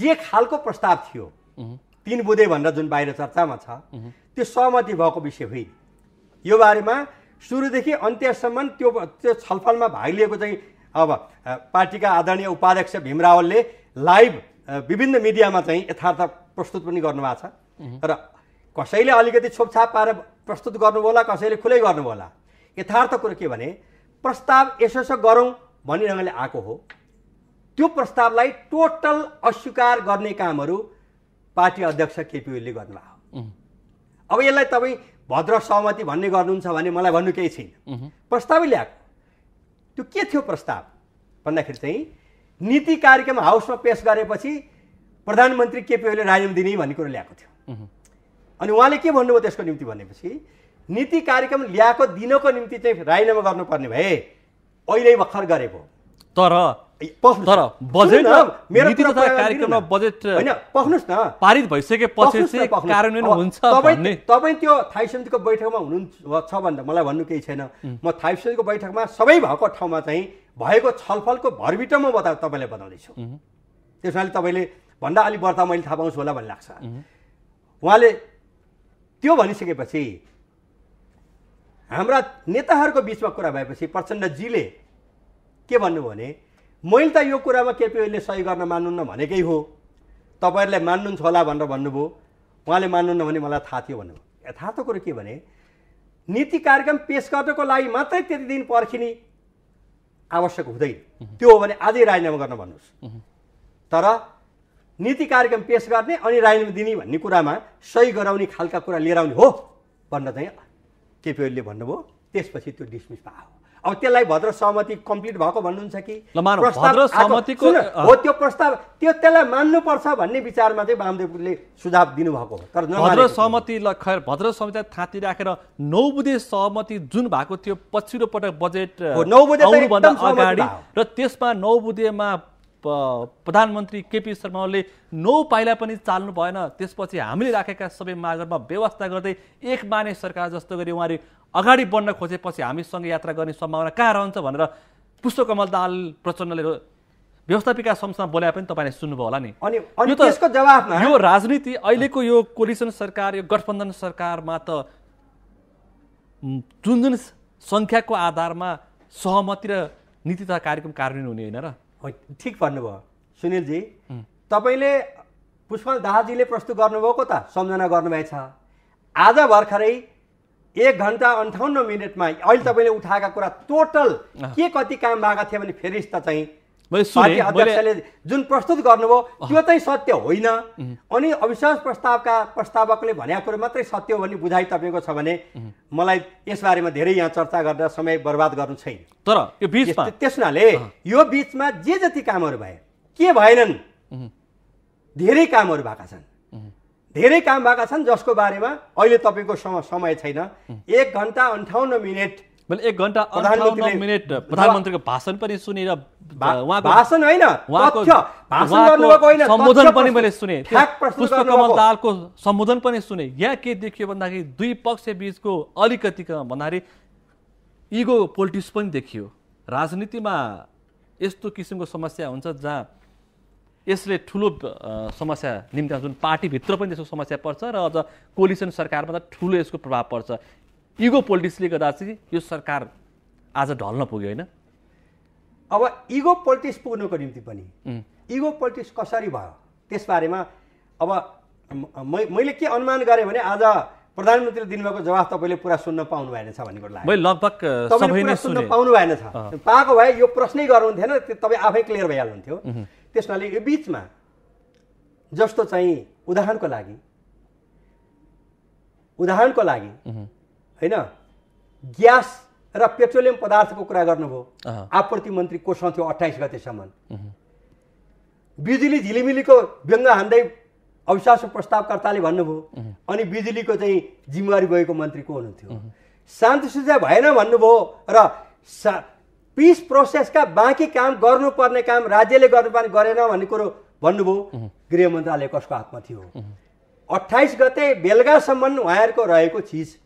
जे खालको प्रस्ताव थियो तिन बुधे भनेर जुन बाहिर चर्चामा छ त्यो सहमति भएको विषय होइन यो बारेमा सुरुदेखि अन्त्यसम्म त्यो त्यो छलफलमा भाग लिएको चाहिँ अब पार्टीका आदरणीय उपाध्यक्ष भीमरावलले लाइभ विभिन्न मिडियामा चाहिँ यथार्थ प्रस्तुत पनि गर्नुभएको छ र कसैले अलिकति छोपछाप पारेर प्रस्तुत गर्नु होला कसैले खुलै गर्नु होला यथार्थ कुरो के भने प्रस्ताव यसो यसो गरौँ भन्ने ढङ्गले आएको हो त्यो प्रस्तावलाई टोटल अस्वीकार गर्ने कामहरू पार्टी अध्यक्ष केपी ओलीले गर्नुभएको अब यसलाई तपाईँ भद्र सहमति भन्ने गर्नुहुन्छ भने मलाई भन्नु केही छैन प्रस्तावै ल्याएको त्यो के थियो प्रस्ताव भन्दाखेरि चाहिँ नीति कार्यक्रम हाउसमा पेस गरेपछि प्रधानमन्त्री केपी ओलीले राजीनामा दिने भन्ने कुरो ल्याएको थियो अनि उहाँले के भन्नुभयो त्यसको निम्ति भनेपछि नीति कार्यक्रम ल्याएको दिनको निम्ति चाहिँ राजीनामा गर्नुपर्ने भए अहिले भर्खर गरेको तर तर बजेट मेरो बजेट होइन पख्नुहोस् न पारित भइसकेपछि कार्यान्वयन हुन्छ तपाईँ त्यो थाई समितिको बैठकमा हुनुहुन्छ भन्दा मलाई भन्नु केही छैन म थाई समितिको बैठकमा सबै भएको ठाउँमा चाहिँ भएको छलफलको भरभित्र म बता तपाईँलाई बताउँदैछु त्यस कारणले तपाईँले भन्दा अलिक बढ्ता मैले थाहा पाउँछु होला भन्ने लाग्छ उहाँले त्यो भनिसकेपछि हाम्रा नेताहरूको बिचमा कुरा भएपछि प्रचण्डजीले के भन्नुभयो भने मैले त यो कुरामा केपी ओलीले सही गर्न मान्नुहुन्न भनेकै हो तपाईँहरूलाई मान्नुहुन्छ होला भनेर भन्नुभयो उहाँले मान्नुहुन्न भने मलाई थाहा थियो भन्नुभयो यथार्थ कुरो के भने नीति कार्यक्रम पेस गर्नको लागि मात्रै त्यति दिन पर्खिने आवश्यक हुँदैन त्यो हो भने आजै राजीनामा गर्न भन्नुहोस् तर नीति कार्यक्रम पेस गर्ने अनि राजीनामा दिने भन्ने कुरामा सही गराउने खालका कुरा लिएर आउने हो भन्न चाहिँ केपी ओलीले भन्नुभयो त्यसपछि त्यो डिसमिस भयो अब त्यसलाई भद्र सहमति कम्प्लिट भएको भन्नुहुन्छ कि हो त्यो प्रस्ताव त्यो त्यसलाई मान्नुपर्छ भन्ने विचारमा चाहिँ वामदेवले सुझाव दिनुभएको हो तर भद्र सहमतिलाई खैर भद्र सहमतिलाई थाँती राखेर नौ बुधे सहमति जुन भएको थियो पछिल्लो पटक बजेट र त्यसमा नौ बुधेमा प्रधानमन्त्री केपी शर्मा ओलीले नौ पाइला पनि चाल्नु भएन त्यसपछि हामीले राखेका सबै मागहरूमा व्यवस्था गर्दै एक माने सरकार जस्तो गरी उहाँले अगाडि बढ्न खोजेपछि हामीसँग यात्रा गर्ने सम्भावना कहाँ रहन्छ भनेर पुष्पकमल दाल प्रचण्डले व्यवस्थापिका संस्था बोलाए पनि तपाईँले सुन्नुभयो होला नि अनि त्यसको जवाब यो राजनीति अहिलेको यो कोलिसन सरकार यो गठबन्धन सरकारमा त जुन जुन सङ्ख्याको आधारमा सहमति र नीति तथा कार्यक्रम कार्यान्वयन हुने होइन र ठिक भन्नुभयो सुनिलजी तपाईँले पुष्पल दाहालजीले प्रस्तुत गर्नुभएको त सम्झना गर्नुभएछ आज भर्खरै एक घन्टा अन्ठाउन्न मिनटमा अहिले तपाईँले उठाएका कुरा टोटल के कति काम भएको थियो भने फेरि त चाहिँ पार्टी अध्यक्षले जुन प्रस्तुत गर्नुभयो त्यो चाहिँ सत्य होइन अनि अविश्वास प्रस्तावका प्रस्तावकले भनेको कुरो मात्रै सत्य हो भन्ने बुझाइ तपाईँको छ भने मलाई यसबारेमा धेरै यहाँ चर्चा गरेर समय बर्बाद गर्नु छैन तर यो बिचमा त्यस हुनाले यो बिचमा जे जति कामहरू भए के भएनन् धेरै कामहरू भएका छन् धेरै काम भएका छन् जसको बारेमा अहिले तपाईँको समय छैन एक घन्टा अन्ठाउन्न मिनट मैले एक घन्टा मिनट प्रधानमन्त्रीको भाषण पनि सुनेर भाषण होइन सम्बोधन पनि मैले सुने पुष्पकमल दालको सम्बोधन पनि सुने यहाँ के देखियो भन्दाखेरि दुई पक्ष बिचको अलिकति भन्दाखेरि इगो पोलिटिक्स पनि देखियो राजनीतिमा यस्तो किसिमको समस्या हुन्छ जहाँ यसले ठुलो समस्या निम्ति जुन पार्टीभित्र पनि त्यसको समस्या पर्छ र अझ कोलिसन सरकारमा त ठुलो यसको प्रभाव पर्छ इगो पोलिटिक्सले गर्दा चाहिँ यो सरकार आज ढल्न पुग्यो होइन अब इगो पोलिटिक्स पुग्नुको निम्ति पनि इगो पोलिटिक्स कसरी भयो त्यसबारेमा अब मैले के अनुमान गरेँ भने आज प्रधानमन्त्रीले दिनुभएको जवाब तपाईँले पुरा सुन्न पाउनु भएन छ भन्ने कुरा लगभग सुन्न पाउनु भएन छ पाएको भए यो प्रश्नै गर्नुहुन्थेन त्यो तपाईँ आफै क्लियर भइहाल्नुहुन्थ्यो त्यस कारणले यो बिचमा जस्तो चाहिँ उदाहरणको लागि उदाहरणको लागि होइन ग्यास र पेट्रोलियम पदार्थको कुरा गर्नुभयो आपूर्ति मन्त्री कोसँग थियो अठाइस गतेसम्म बिजुली झिलिमिलीको व्यङ्ग हान्दै अविश्वास प्रस्तावकर्ताले भन्नुभयो अनि बिजुलीको चाहिँ जिम्मेवारी भएको मन्त्री को हुनुहुन्थ्यो शान्ति सुझाव भएन भन्नुभयो र सा पिस प्रोसेसका बाँकी काम गर्नुपर्ने काम राज्यले गर्नुपर्ने गरेन भन्ने कुरो भन्नुभयो गृह मन्त्रालय कसको हातमा थियो अट्ठाइस गते बेलुकासम्म उहाँहरूको रहेको चिज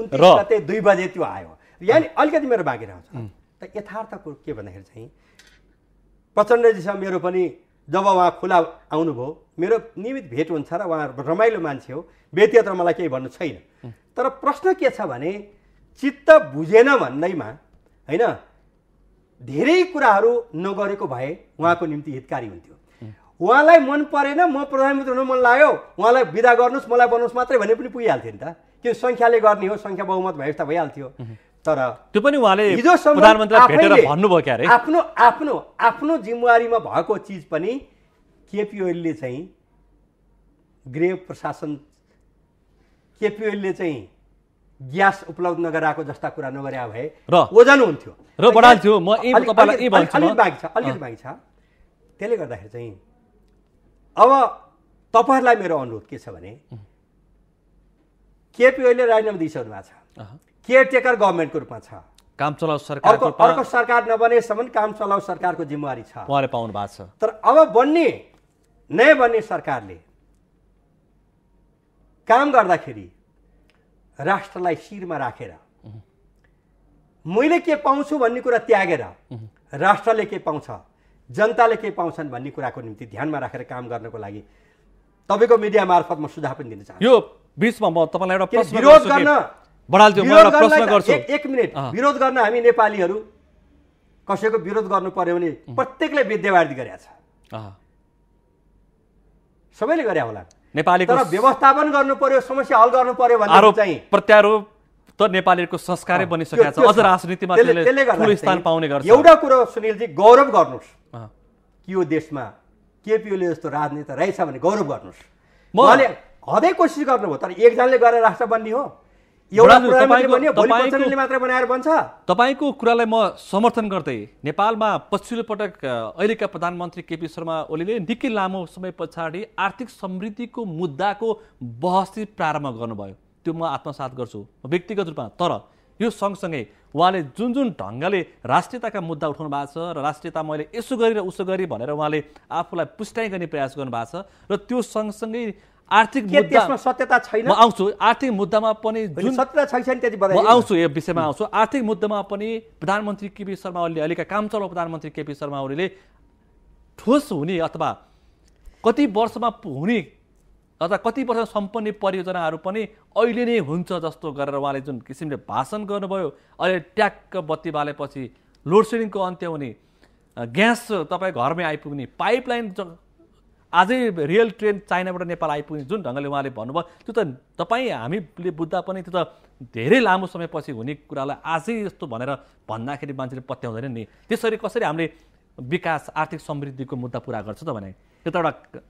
उन्तिस गते दुई बजे त्यो आयो यहाँ अलिकति मेरो बाँकी रहन्छ त यथार्थ कुरो के भन्दाखेरि चाहिँ प्रचण्डजीसँग मेरो पनि जब उहाँ खुला आउनुभयो मेरो नियमित भेट हुन्छ र उहाँ रमाइलो मान्छे हो व्यक्तिगत मलाई केही भन्नु छैन तर प्रश्न के छ भने चित्त बुझेन भन्दैमा होइन धेरै कुराहरू नगरेको भए उहाँको निम्ति हितकारी हुन्थ्यो उहाँलाई मन परेन म प्रधानमन्त्री हुनु मन लाग्यो उहाँलाई विदा गर्नुहोस् मलाई बनाउनुहोस् मात्रै भने पनि पुगिहाल्थ्यो नि त त्यो सङ्ख्याले गर्ने हो सङ्ख्या बहुमत भए त भइहाल्थ्यो तर त्यो पनि उहाँले हिजो भन्नुभयो आफ्नो आफ्नो आफ्नो जिम्मेवारीमा भएको चिज पनि केपी ओलीले चाहिँ गृह प्रशासन केपी ओलीले चाहिँ ग्यास उपलब्ध नगराएको जस्ता कुरा नगरे भए र ओजन हुन्थ्यो र बढाल्थ्यो म बाँकी छ अलिकति बाँकी छ त्यसले गर्दाखेरि चाहिँ अब तपाईँहरूलाई मेरो अनुरोध के छ भने केपी ओलीले राजीनामा दिइसक्नु भएको छ केयरटेकर गभर्मेन्टको रूपमा छ काम चलाउ सरकारको अर्को सरकार नबनेसम्म काम चलाउ सरकारको जिम्मेवारी छ उहाँले पाउनु भएको छ तर अब बन्ने नयाँ बन्ने सरकारले काम गर्दाखेरि राष्ट्रलाई शिरमा राखेर रा। मैले के पाउँछु भन्ने कुरा त्यागेर रा। राष्ट्रले के पाउँछ जनताले के पाउँछन् भन्ने कुराको निम्ति ध्यानमा राखेर काम गर्नको लागि तपाईँको मिडिया मार्फत म सुझाव पनि दिन चाहन्छु यो बिचमा म तपाईँलाई एउटा प्रश्न विरोध गर्न बडालज्यू म प्रश्न गर्छु एक मिनट विरोध गर्न हामी नेपालीहरू कसैको विरोध गर्नु पर्यो भने प्रत्येकले विद्यावादी गरेका छ सबैले गरे होला नेपाली तर व्यवस्थापन गर्नु पर्यो समस्या हल गर्नु पर्यो भने चाहिँ प्रत्यारोप त नेपालीहरूको संस्कारै बनिसकेको छ अझ राजनीतिमा ठुलो स्थान पाउने गर्छ एउटा कुरो सुनिलजी गौरव गर्नुहोस् कि यो देशमा केपिओले जस्तो राजनेता रहेछ भने गौरव गर्नुहोस् हदै कोसिस गर्नुभयो तर एकजनाले गरेर राष्ट्र बन्ने हो तपाईँको कुरालाई म समर्थन गर्दै नेपालमा पछिल्लो पटक अहिलेका प्रधानमन्त्री केपी शर्मा ओलीले निकै लामो समय पछाडि आर्थिक समृद्धिको मुद्दाको बहस प्रारम्भ गर्नुभयो त्यो म आत्मसात गर्छु व्यक्तिगत रूपमा तर यो सँगसँगै उहाँले जुन जुन ढङ्गले राष्ट्रियताका मुद्दा उठाउनु भएको छ र राष्ट्रियता मैले यसो र उसो गरेँ भनेर उहाँले आफूलाई पुष्टाइ गर्ने प्रयास गर्नु भएको छ र त्यो सँगसँगै आर्थिक मुद्दा सत्यता छैन म आउँछु आर्थिक मुद्दामा पनि जुन सत्यता छैन त्यति म आउँछु यो विषयमा आउँछु आर्थिक मुद्दामा पनि प्रधानमन्त्री केपी शर्मा ओलीले अहिलेका काम चलाउ प्रधानमन्त्री केपी शर्मा ओलीले ठोस हुने अथवा कति वर्षमा हुने अथवा कति वर्ष सम्पन्न परियोजनाहरू पनि अहिले नै हुन्छ जस्तो गरेर उहाँले जुन किसिमले भाषण गर्नुभयो अहिले ट्याक्क बत्ती बालेपछि लोड सेडिङको अन्त्य हुने ग्यास तपाईँ घरमै आइपुग्ने पाइपलाइन आजै रियल ट्रेन चाइनाबाट नेपाल आइपुग्ने जुन ढङ्गले उहाँले भन्नुभयो त्यो त तपाईँ हामीले बुझ्दा पनि त्यो त धेरै लामो समयपछि हुने कुरालाई आजै यस्तो भनेर भन्दाखेरि मान्छेले पत्याउँदैन नि त्यसरी कसरी हामीले विकास आर्थिक समृद्धिको मुद्दा पुरा गर्छ त भने त्यो त एउटा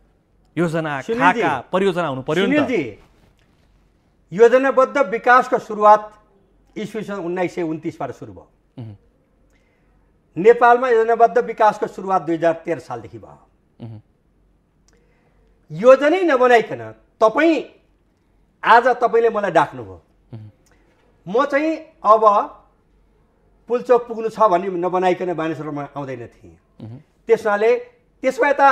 योजना खाका परियोजना हुनु पर्यो योजनाबद्ध विकासको सुरुवात इस्वी सन् उन्नाइस सय उन्तिसबाट सुरु भयो नेपालमा योजनाबद्ध विकासको सुरुवात दुई हजार तेह्र सालदेखि भयो योजनै नबनाइकन तपाईँ आज तपाईँले मलाई डाक्नुभयो म चाहिँ अब पुलचोक पुग्नु छ भन्ने नबनाइकन बानेश्वरमा आउँदैन थिएँ त्यस हुनाले त्यसमा यता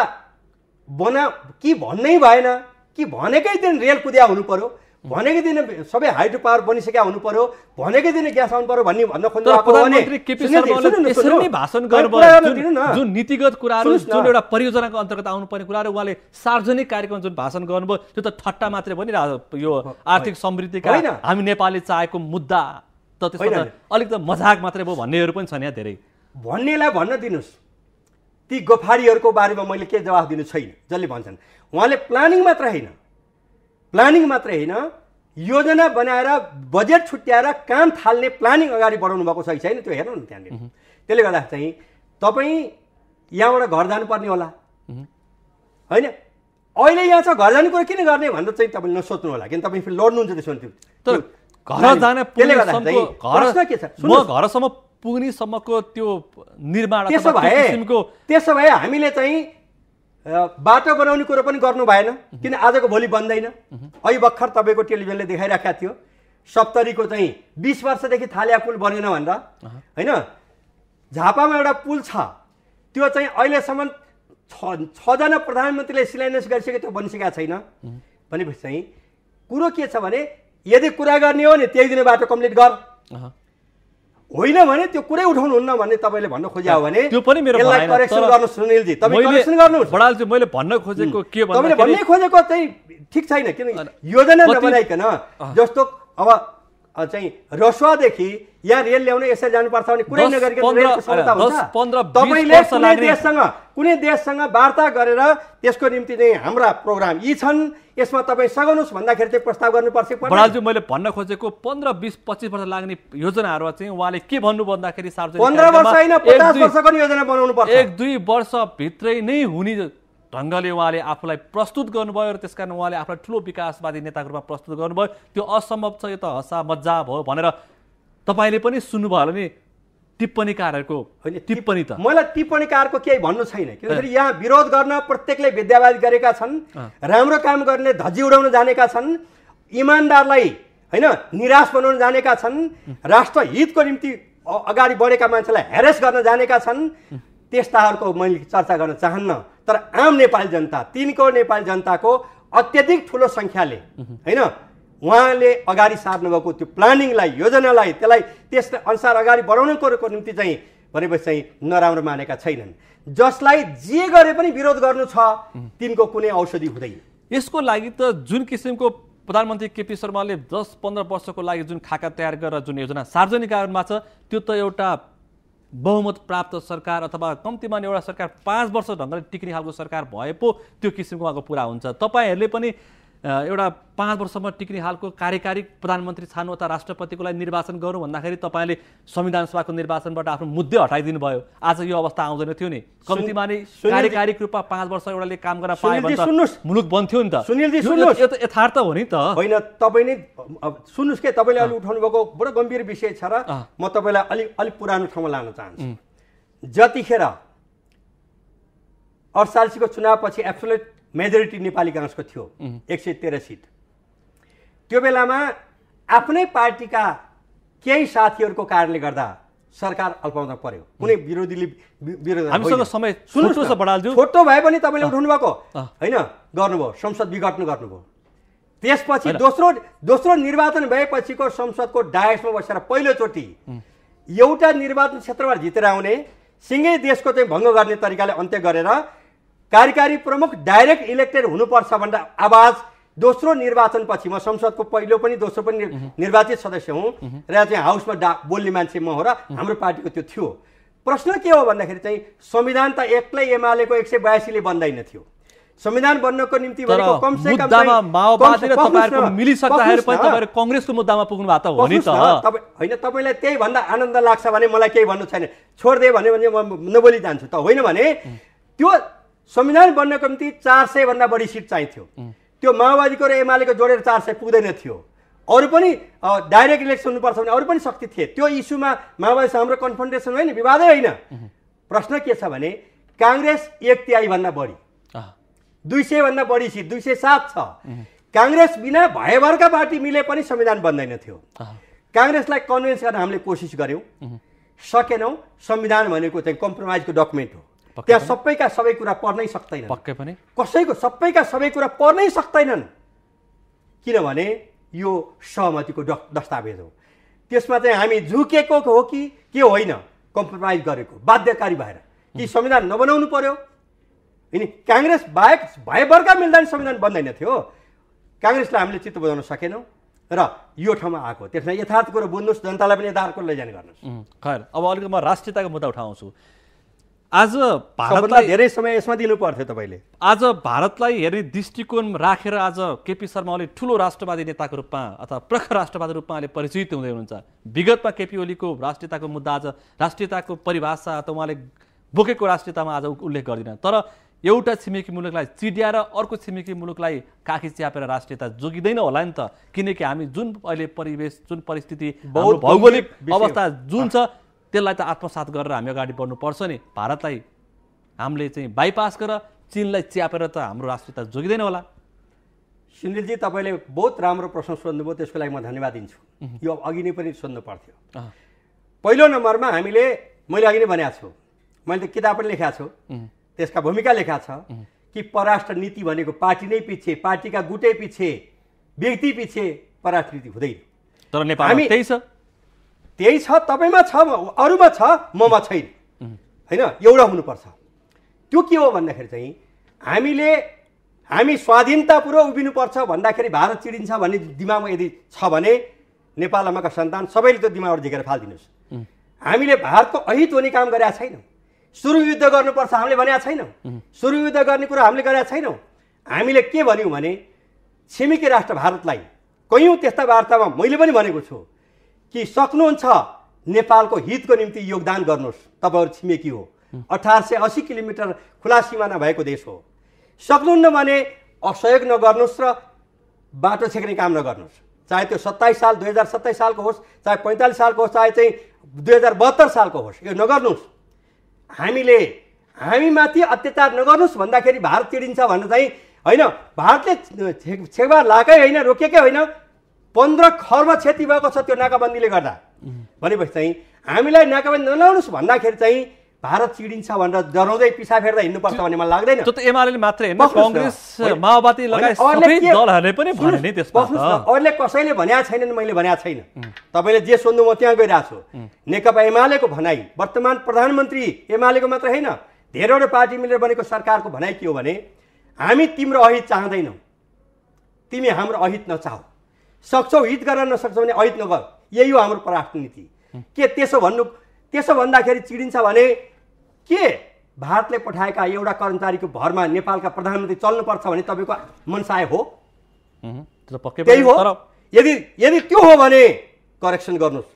बना कि भन्नै भएन कि भनेकै दिन रेल कुद्या हुनु पर्यो भनेकै दिन सबै हाइड्रो पावर बनिसकेका हुनु पर्यो भनेकै दिन ग्यास आउनु पर्यो भन्ने भन्न खोज्नु जुन नीतिगत कुराहरू जुन एउटा परियोजनाको अन्तर्गत आउनुपर्ने कुराहरू उहाँले सार्वजनिक कार्यक्रममा जुन भाषण गर्नुभयो त्यो त ठट्टा मात्रै भयो नि यो आर्थिक समृद्धि समृद्धिका हामी नेपालले चाहेको मुद्दा त त्यो त्यसमा त मजाक मात्रै भयो भन्नेहरू पनि छन् यहाँ धेरै भन्नेलाई भन्न दिनुहोस् ती गफारीहरूको बारेमा मैले के जवाफ दिनु छैन जसले भन्छन् उहाँले प्लानिङ मात्र होइन प्लानिङ मात्र होइन योजना बनाएर बजेट छुट्याएर काम थाल्ने प्लानिङ अगाडि बढाउनु भएको छ कि छैन त्यो हेर्नु न त्यहाँनिर त्यसले गर्दा चाहिँ तपाईँ यहाँबाट घर जानुपर्ने होला होइन अहिले यहाँ छ घर जाने कुरो किन गर्ने भनेर चाहिँ तपाईँले नसोच्नु होला किन तपाईँ फेरि लड्नुहुन्छ त्यसो तर घर त्यसले गर्दा के छ घरसम्म पुग्नेसम्मको त्यो निर्माण त्यसो भए त्यसो भए हामीले चाहिँ बाटो बनाउने कुरो पनि गर्नु भएन किन आजको भोलि बन्दैन अहि भर्खर तपाईँको टेलिभिजनले देखाइरहेको थियो सप्तरीको चाहिँ बिस वर्षदेखि थालिया पुल बनेन भनेर होइन झापामा एउटा पुल छ त्यो चाहिँ अहिलेसम्म छ छजना प्रधानमन्त्रीले शिलान्यास गरिसके त्यो बनिसकेको छैन भनेपछि चाहिँ कुरो के छ भने यदि कुरा गर्ने हो नि त्यही दिन बाटो कम्प्लिट गर होइन भने त्यो कुरै उठाउनुहुन्न भन्ने तपाईँले भन्न खोजे हो भने त्यो पनि मेरो करेक्सन गर्नुहोस् सुनिलजी तपाईँ गर्नु बडालजी मैले भन्न खोजेको के तपाईँले भन्नै खोजेको चाहिँ ठिक छैन किनकि योजना नबनाइकन जस्तो अब चाहिँ रसुवादेखि यहाँ रेल ल्याउन यसरी जानुपर्छ भने कुनै देशसँग कुनै देशसँग वार्ता गरेर त्यसको निम्ति चाहिँ हाम्रा प्रोग्राम यी छन् यसमा तपाईँ सघाउनुहोस् भन्दाखेरि चाहिँ प्रस्ताव गर्नुपर्छ बडालज्यू मैले भन्न खोजेको पन्ध्र बिस पच्चिस वर्ष लाग्ने योजनाहरूमा चाहिँ उहाँले के भन्नु भन्दाखेरि पन्ध्र वर्ष होइन पचास वर्षको योजना बनाउनु पर्छ एक दुई वर्षभित्रै नै हुने ढङ्गले उहाँले आफूलाई प्रस्तुत गर्नुभयो र त्यस कारण उहाँले आफूलाई ठुलो विकासवादी नेताको रूपमा प्रस्तुत गर्नुभयो त्यो असम्भव छ यो त हँसा मजा भयो भनेर तपाईँले पनि सुन्नुभयो होला नि टिप्पणीकारहरूको होइन टिप्पणी त मलाई टिप्पणीकारको केही भन्नु छैन किनभने यहाँ विरोध गर्न प्रत्येकले विद्यावादी गरेका छन् राम्रो काम गर्ने धजी उडाउन जानेका छन् इमान्दारलाई होइन निराश बनाउन जानेका छन् राष्ट्र हितको निम्ति अगाडि बढेका मान्छेलाई हेरेस गर्न जानेका छन् त्यस्ताहरूको मैले चर्चा गर्न चाहन्न तर आम नेपाली जनता तिन करोड नेपाली जनताको अत्यधिक ठुलो सङ्ख्याले होइन उहाँले अगाडि सार्नुभएको त्यो प्लानिङलाई योजनालाई त्यसलाई त्यस अनुसार अगाडि बढाउनको निम्ति चाहिँ भनेपछि चाहिँ नराम्रो मानेका छैनन् जसलाई जे गरे पनि विरोध गर्नु छ तिनको कुनै औषधि हुँदैन यसको लागि त जुन किसिमको प्रधानमन्त्री केपी शर्माले दस पन्ध्र वर्षको लागि जुन खाका तयार गरेर जुन योजना सार्वजनिक आँगनमा छ त्यो त एउटा बहुमत प्राप्त सरकार अथवा कम्तीमा एउटा सरकार पाँच वर्ष ढङ्गले टिक्ने खालको सरकार भए पो त्यो किसिमको उहाँको पुरा हुन्छ तपाईँहरूले पनि एउटा पाँच वर्षसम्म टिक्ने खालको कार्यकारी प्रधानमन्त्री छानु अथवा राष्ट्रपतिको लागि निर्वाचन गरौँ भन्दाखेरि तपाईँले संविधान सभाको निर्वाचनबाट आफ्नो मुद्दे हटाइदिनु भयो आज यो अवस्था आउँदैन थियो नि कम्तीमा नै कार्यकारिक रूपमा पाँच वर्ष एउटाले काम गर्न पाए मुलुक बन्थ्यो नि त सुनिलजी सुन्नुहोस् यो त यथार्थ हो नि त होइन तपाईँ नै सुन्नुहोस् के तपाईँले अलि उठाउनु भएको बडो गम्भीर विषय छ र म तपाईँलाई अलिक अलिक पुरानो ठाउँमा लान चाहन्छु जतिखेर अडचालिसको चुनावपछि एब्सोलेट मेजोरिटी नेपाली काङ्ग्रेसको थियो एक सय तेह्र सिट त्यो बेलामा आफ्नै पार्टीका केही साथीहरूको कारणले गर्दा सरकार अल्पाउन पर्यो कुनै विरोधीले विरोध समय छोटो भए पनि तपाईँले उठाउनु भएको होइन गर्नुभयो संसद विघटन गर्नुभयो त्यसपछि दोस्रो दोस्रो निर्वाचन भएपछिको संसदको डायसमा बसेर पहिलोचोटि एउटा निर्वाचन क्षेत्रबाट जितेर आउने सिँगै देशको चाहिँ भङ्ग गर्ने तरिकाले अन्त्य गरेर कार्यकारी प्रमुख डाइरेक्ट इलेक्टेड हुनुपर्छ भन्दा आवाज दोस्रो निर्वाचनपछि म संसदको पहिलो पनि दोस्रो पनि निर्वाचित सदस्य हुँ र चाहिँ हाउसमा डा बोल्ने मान्छे म हो र हाम्रो पार्टीको त्यो थियो प्रश्न के हो भन्दाखेरि चाहिँ संविधान त एक्लै एमालेको एक सय बयासीले बन्दैन थियो संविधान बन्नको निम्ति कङ्ग्रेसको मुद्दामा पुग्नु भएको होइन तपाईँलाई त्यही भन्दा आनन्द लाग्छ भने मलाई केही भन्नु छैन छोडिदियो भने म नबोली जान्छु त होइन भने त्यो संविधान बन्नको निम्ति चार सयभन्दा बढी सिट चाहिन्थ्यो त्यो माओवादीको र एमालेको जोडेर चार सय पुग्दैन थियो अरू पनि डाइरेक्ट इलेक्सन हुनुपर्छ भने अरू पनि शक्ति थिए त्यो इस्युमा माओवादीसँग हाम्रो कन्फन्ट्रेसन होइन विवादै होइन प्रश्न के छ भने काङ्ग्रेस एक तिहाईभन्दा बढी दुई सयभन्दा बढी सिट दुई सय सात छ काङ्ग्रेस बिना भएभरका पार्टी मिले पनि संविधान बन्दैन थियो काङ्ग्रेसलाई कन्भिन्स गर्न हामीले कोसिस गऱ्यौँ सकेनौँ संविधान भनेको चाहिँ कम्प्रोमाइजको डकुमेन्ट हो त्यहाँ सबैका सबै कुरा पर्नै सक्दैन पक्कै पनि कसैको सबैका सबै कुरा पर्नै सक्दैनन् किनभने यो सहमतिको ड दस्तावेज हो त्यसमा चाहिँ हामी झुकेको हो कि के होइन कम्प्रोमाइज गरेको बाध्यकारी भएर कि संविधान नबनाउनु पर्यो होइन काङ्ग्रेस बाहेक भएभरका मिल्दैन संविधान बन्दैन थियो काङ्ग्रेसलाई हामीले चित्त बुझाउन सकेनौँ र यो ठाउँमा आएको त्यसमा यथार्थ कुरो बुझ्नुहोस् जनतालाई पनि कुरो लैजाने गर्नुहोस् खैर अब अलिकति म राष्ट्रियताको मुद्दा उठाउँछु आज भारतलाई धेरै समय यसमा दिनु पर्थ्यो तपाईँले आज भारतलाई हेर्ने दृष्टिकोण राखेर आज केपी शर्मा ओली ठुलो राष्ट्रवादी नेताको रूपमा अथवा प्रखर राष्ट्रवादी रूपमा अहिले परिचित हुँदै हुनुहुन्छ विगतमा केपी ओलीको राष्ट्रियताको मुद्दा आज राष्ट्रियताको परिभाषा अथवा उहाँले बोकेको राष्ट्रियतामा आज उल्लेख गर्दिनँ तर एउटा छिमेकी मुलुकलाई चिडियाएर अर्को छिमेकी मुलुकलाई काखी च्यापेर राष्ट्रियता जोगिँदैन होला नि त किनकि हामी जुन अहिले परिवेश जुन परिस्थिति भौगोलिक अवस्था जुन छ त्यसलाई त आत्मसात गरेर हामी अगाडि बढ्नुपर्छ नि भारतलाई हामीले चाहिँ बाइपास गरेर चिनलाई च्यापेर त हाम्रो राष्ट्रियता जोगिँदैन होला सुनिलजी तपाईँले बहुत राम्रो प्रश्न सोध्नुभयो त्यसको लागि म धन्यवाद दिन्छु यो अघि नै पनि सोध्नु पर्थ्यो पहिलो नम्बरमा हामीले मैले अघि नै भनेको छु मैले त किताब पनि लेखाएको छु त्यसका भूमिका लेखा छ कि पराष्ट्र नीति भनेको पार्टी नै पछि पार्टीका गुटै पछि व्यक्ति पछि पराष्ट्र नीति हुँदैन तर नेपाल हामी त्यही छ त्यही छ तपाईँमा छ अरूमा छ ममा छैन होइन एउटा हुनुपर्छ त्यो के हो भन्दाखेरि चाहिँ हामीले हामी स्वाधीनतापूर्वक उभिनुपर्छ भन्दाखेरि भारत चिडिन्छ भन्ने दिमागमा यदि छ भने नेपाल आमाका सन्तान सबैले त्यो दिमागबाट झिकेर फालिदिनुहोस् हामीले भारतको अहित हुने काम गरेका छैनौँ सुरु युद्ध गर्नुपर्छ हामीले भनेका छैनौँ सुरु युद्ध गर्ने कुरा हामीले गरेका छैनौँ हामीले के भन्यौँ भने छिमेकी राष्ट्र भारतलाई कयौँ त्यस्ता वार्तामा मैले पनि भनेको छु कि सक्नुहुन्छ नेपालको हितको निम्ति योगदान गर्नुहोस् तपाईँहरू छिमेकी हो अठार सय असी किलोमिटर खुला सिमाना भएको देश हो सक्नुहुन्न भने असहयोग नगर्नुहोस् र बाटो छेक्ने काम नगर्नुहोस् चाहे त्यो सत्ताइस साल दुई हजार सत्ताइस सालको होस् चाहे पैँतालिस सालको होस् चाहे चाहिँ दुई हजार बहत्तर सालको होस् यो नगर्नुहोस् हामीले हामीमाथि अत्याचार नगर्नुहोस् भन्दाखेरि भारत चिडिन्छ भनेर चाहिँ होइन भारतले छेक छेकबार लाएकै होइन रोकेकै होइन पन्ध्र खर्ब क्षति भएको छ त्यो नाकाबन्दीले गर्दा भनेपछि चाहिँ हामीलाई नाकाबन्दी नलाउनुहोस् भन्दाखेरि चाहिँ भारत चिडिन्छ भनेर डराउँदै पिसा फेर्दा हिँड्नुपर्छ भन्ने मलाई लाग्दैन त्यो त एमाले मात्रै होइन कङ्ग्रेस माओवादी लगाए दलहरूले पनि भने नि त्यसमा अरूले कसैले भनेका छैन मैले भनेको छैन तपाईँले जे सोध्नु म त्यहाँ गइरहेको छु नेकपा एमालेको भनाइ वर्तमान प्रधानमन्त्री एमालेको मात्र होइन धेरैवटा पार्टी मिलेर बनेको सरकारको भनाइ के हो भने हामी तिम्रो अहित चाहँदैनौ तिमी हाम्रो अहित नचाहौ सक्छौ हित गर्न नसक्छौ भने अहित नगर यही हो हाम्रो पराष्ट्र नीति के त्यसो भन्नु त्यसो भन्दाखेरि चिडिन्छ भने के भारतले पठाएका एउटा कर्मचारीको भरमा नेपालका प्रधानमन्त्री चल्नुपर्छ भने तपाईँको मनसाय हो त्यही हो यदि यदि त्यो हो भने करेक्सन गर्नुहोस्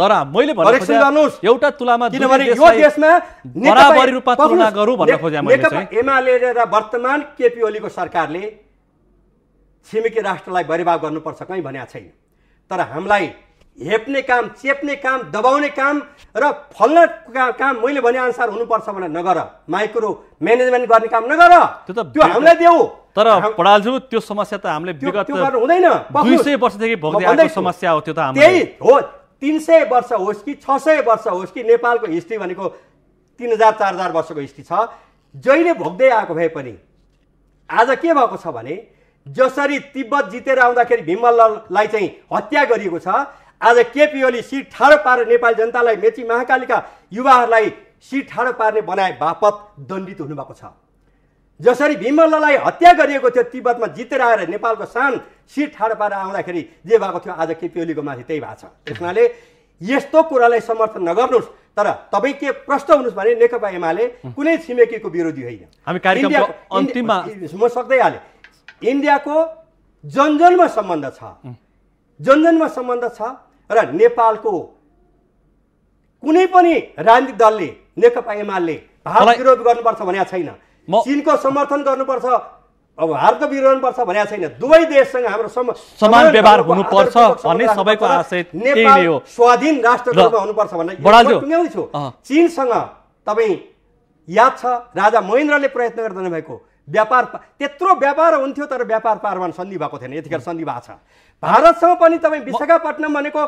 तर मैले एउटा तुलामा वर्तमान केपी ओलीको सरकारले छिमेकी राष्ट्रलाई बर्बाद गर्नुपर्छ कहीँ भनेको छैन तर हामीलाई हेप्ने काम चेप्ने काम दबाउने काम र फल्ने काम मैले भने अनुसार हुनुपर्छ भनेर नगर माइक्रो म्यानेजमेन्ट गर्ने काम नगर त्यो त त्यो हामीलाई देऊ तर पडालज्यू त्यो समस्या त हामीले विगत हुँदैन दुई वर्षदेखि समस्या हो त्यो त त्यही हो तिन सय वर्ष होस् कि छ सय वर्ष होस् कि नेपालको हिस्ट्री भनेको तिन हजार चार हजार वर्षको हिस्ट्री छ जहिले भोग्दै आएको भए पनि आज के भएको छ भने जसरी तिब्बत जितेर आउँदाखेरि भीमल्ललाई चाहिँ हत्या गरिएको छ आज केपी ओली सिट ठाडो पारेर नेपाली जनतालाई मेची महाकालीका युवाहरूलाई सिट ठाडो पार्ने बनाए बापत दण्डित हुनुभएको छ जसरी भीमल्ललाई हत्या गरिएको थियो तिब्बतमा जितेर आएर नेपालको सान सिट ठाडो पारेर आउँदाखेरि जे भएको थियो आज केपी ओलीको माथि त्यही भएको छ त्यस यस्तो कुरालाई समर्थन नगर्नुहोस् तर तपाईँ के प्रश्न हुनुहोस् भने नेकपा एमाले कुनै छिमेकीको विरोधी होइन म सक्दै हालेँ इन्डियाको जनजनमा सम्बन्ध छ जनजनमा सम्बन्ध छ र नेपालको कुनै पनि राजनीतिक दलले नेकपा एमाले भारत विरोध गर्नुपर्छ भनेको छैन चिनको समर्थन गर्नुपर्छ अब भारतको विरोध गर्नुपर्छ भनेको छैन दुवै देशसँग हाम्रो समान व्यवहार हुनुपर्छ भन्ने सबैको नेपाल स्वाधीन राष्ट्र हुनुपर्छ भन्ने छु चिनसँग तपाईँ याद छ राजा महेन्द्रले प्रयत्न गरिदिनु भएको व्यापार त्यत्रो व्यापार हुन्थ्यो तर व्यापार पारमा सन्धि भएको थिएन यतिखेर सन्धि भएको छ भारतसँग पनि तपाईँ विशाखापट्टनम भनेको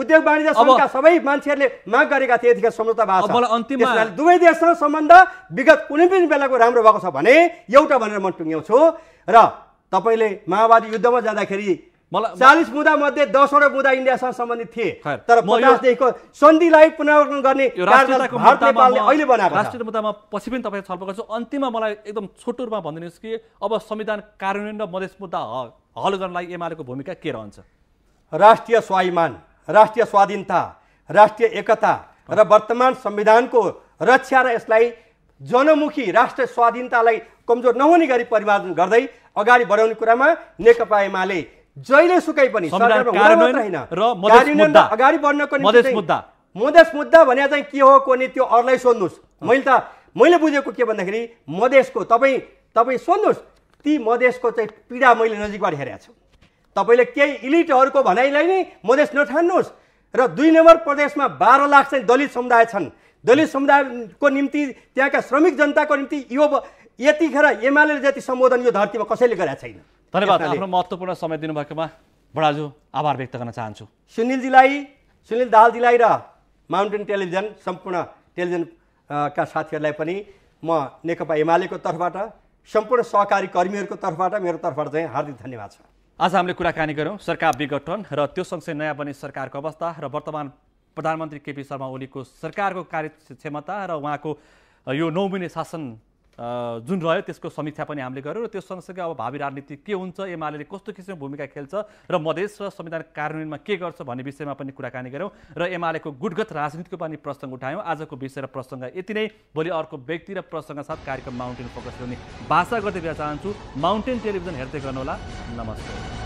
उद्योग वाणिज्य सङ्घका सबै मान्छेहरूले माग गरेका थिए यतिखेर सम्झौता भएको छ दुवै देशसँग सम्बन्ध विगत कुनै पनि बेलाको राम्रो भएको छ भने एउटा भनेर म टुङ्ग्याउँछु र तपाईँले माओवादी युद्धमा जाँदाखेरि मलाई चालिस मुद्दा मध्ये दसवटा बुदा इन्डियासँग सम्बन्धित थिए तर पचासदेखिको सन्धिलाई पुनरावलोकन गर्ने अहिले बनाएको राष्ट्रिय मुद्दामा पछि पनि तपाईँ छलफल गर्छु अन्तिममा मलाई एकदम छोटो रूपमा भनिदिनुहोस् कि अब संविधान कार्यान्वयन र मधेस मुद्दा हल गर्नलाई एमालेको भूमिका के रहन्छ राष्ट्रिय स्वाभिमान राष्ट्रिय स्वाधीनता राष्ट्रिय एकता र वर्तमान संविधानको रक्षा र यसलाई जनमुखी राष्ट्र स्वाधीनतालाई कमजोर नहुने गरी परिमार्जन गर्दै अगाडि बढाउने कुरामा नेकपा एमाले जहिले सुकै पनि अगाडि बढ्नको मुद्दा मधेस मुद्दा भने चाहिँ के हो को नि त्यो अरूलाई सोध्नुहोस् मैले त मैले बुझेको के भन्दाखेरि मधेसको तपाईँ तपाईँ सोध्नुहोस् ती मधेसको चाहिँ पीडा मैले नजिकबाट हेरेको छु तपाईँले केही इलिटहरूको भनाइलाई नै मधेस नठान्नुहोस् र दुई नम्बर प्रदेशमा बाह्र लाख चाहिँ दलित समुदाय छन् दलित समुदायको निम्ति त्यहाँका श्रमिक जनताको निम्ति यो यतिखेर एमाले जति सम्बोधन यो धरतीमा कसैले गरेका छैन धन्यवाद आफ्नो महत्त्वपूर्ण समय दिनुभएकोमा बडाजु आभार व्यक्त गर्न चाहन्छु सुनिलजीलाई सुनिल दालजीलाई र माउन्टेन टेलिभिजन सम्पूर्ण टेलिभिजन का साथीहरूलाई पनि म नेकपा एमालेको तर्फबाट सम्पूर्ण सहकारी कर्मीहरूको तर्फबाट मेरो तर्फबाट चाहिँ हार्दिक धन्यवाद छ आज हामीले कुराकानी गऱ्यौँ सरकार विघटन र त्यो सँगसँगै नयाँ बने सरकारको अवस्था र वर्तमान प्रधानमन्त्री केपी शर्मा ओलीको सरकारको कार्यक्षमता र उहाँको यो नौ महिने शासन जुन रह्यो त्यसको समीक्षा पनि हामीले गऱ्यौँ र त्यो सँगसँगै अब भावी राजनीति के हुन्छ एमाले कस्तो किसिमको भूमिका खेल्छ र मधेस र संविधान कार्यान्वयनमा के गर्छ भन्ने विषयमा पनि कुराकानी गऱ्यौँ र एमालेको गुटगत राजनीतिको पनि प्रसङ्ग उठायौँ आजको विषय र प्रसङ्ग यति नै भोलि अर्को व्यक्ति र प्रसङ्ग साथ कार्यक्रम माउन्टेन फोकस गर्ने भाषा गर्दै दिन चाहन्छु माउन्टेन टेलिभिजन हेर्दै गर्नुहोला नमस्कार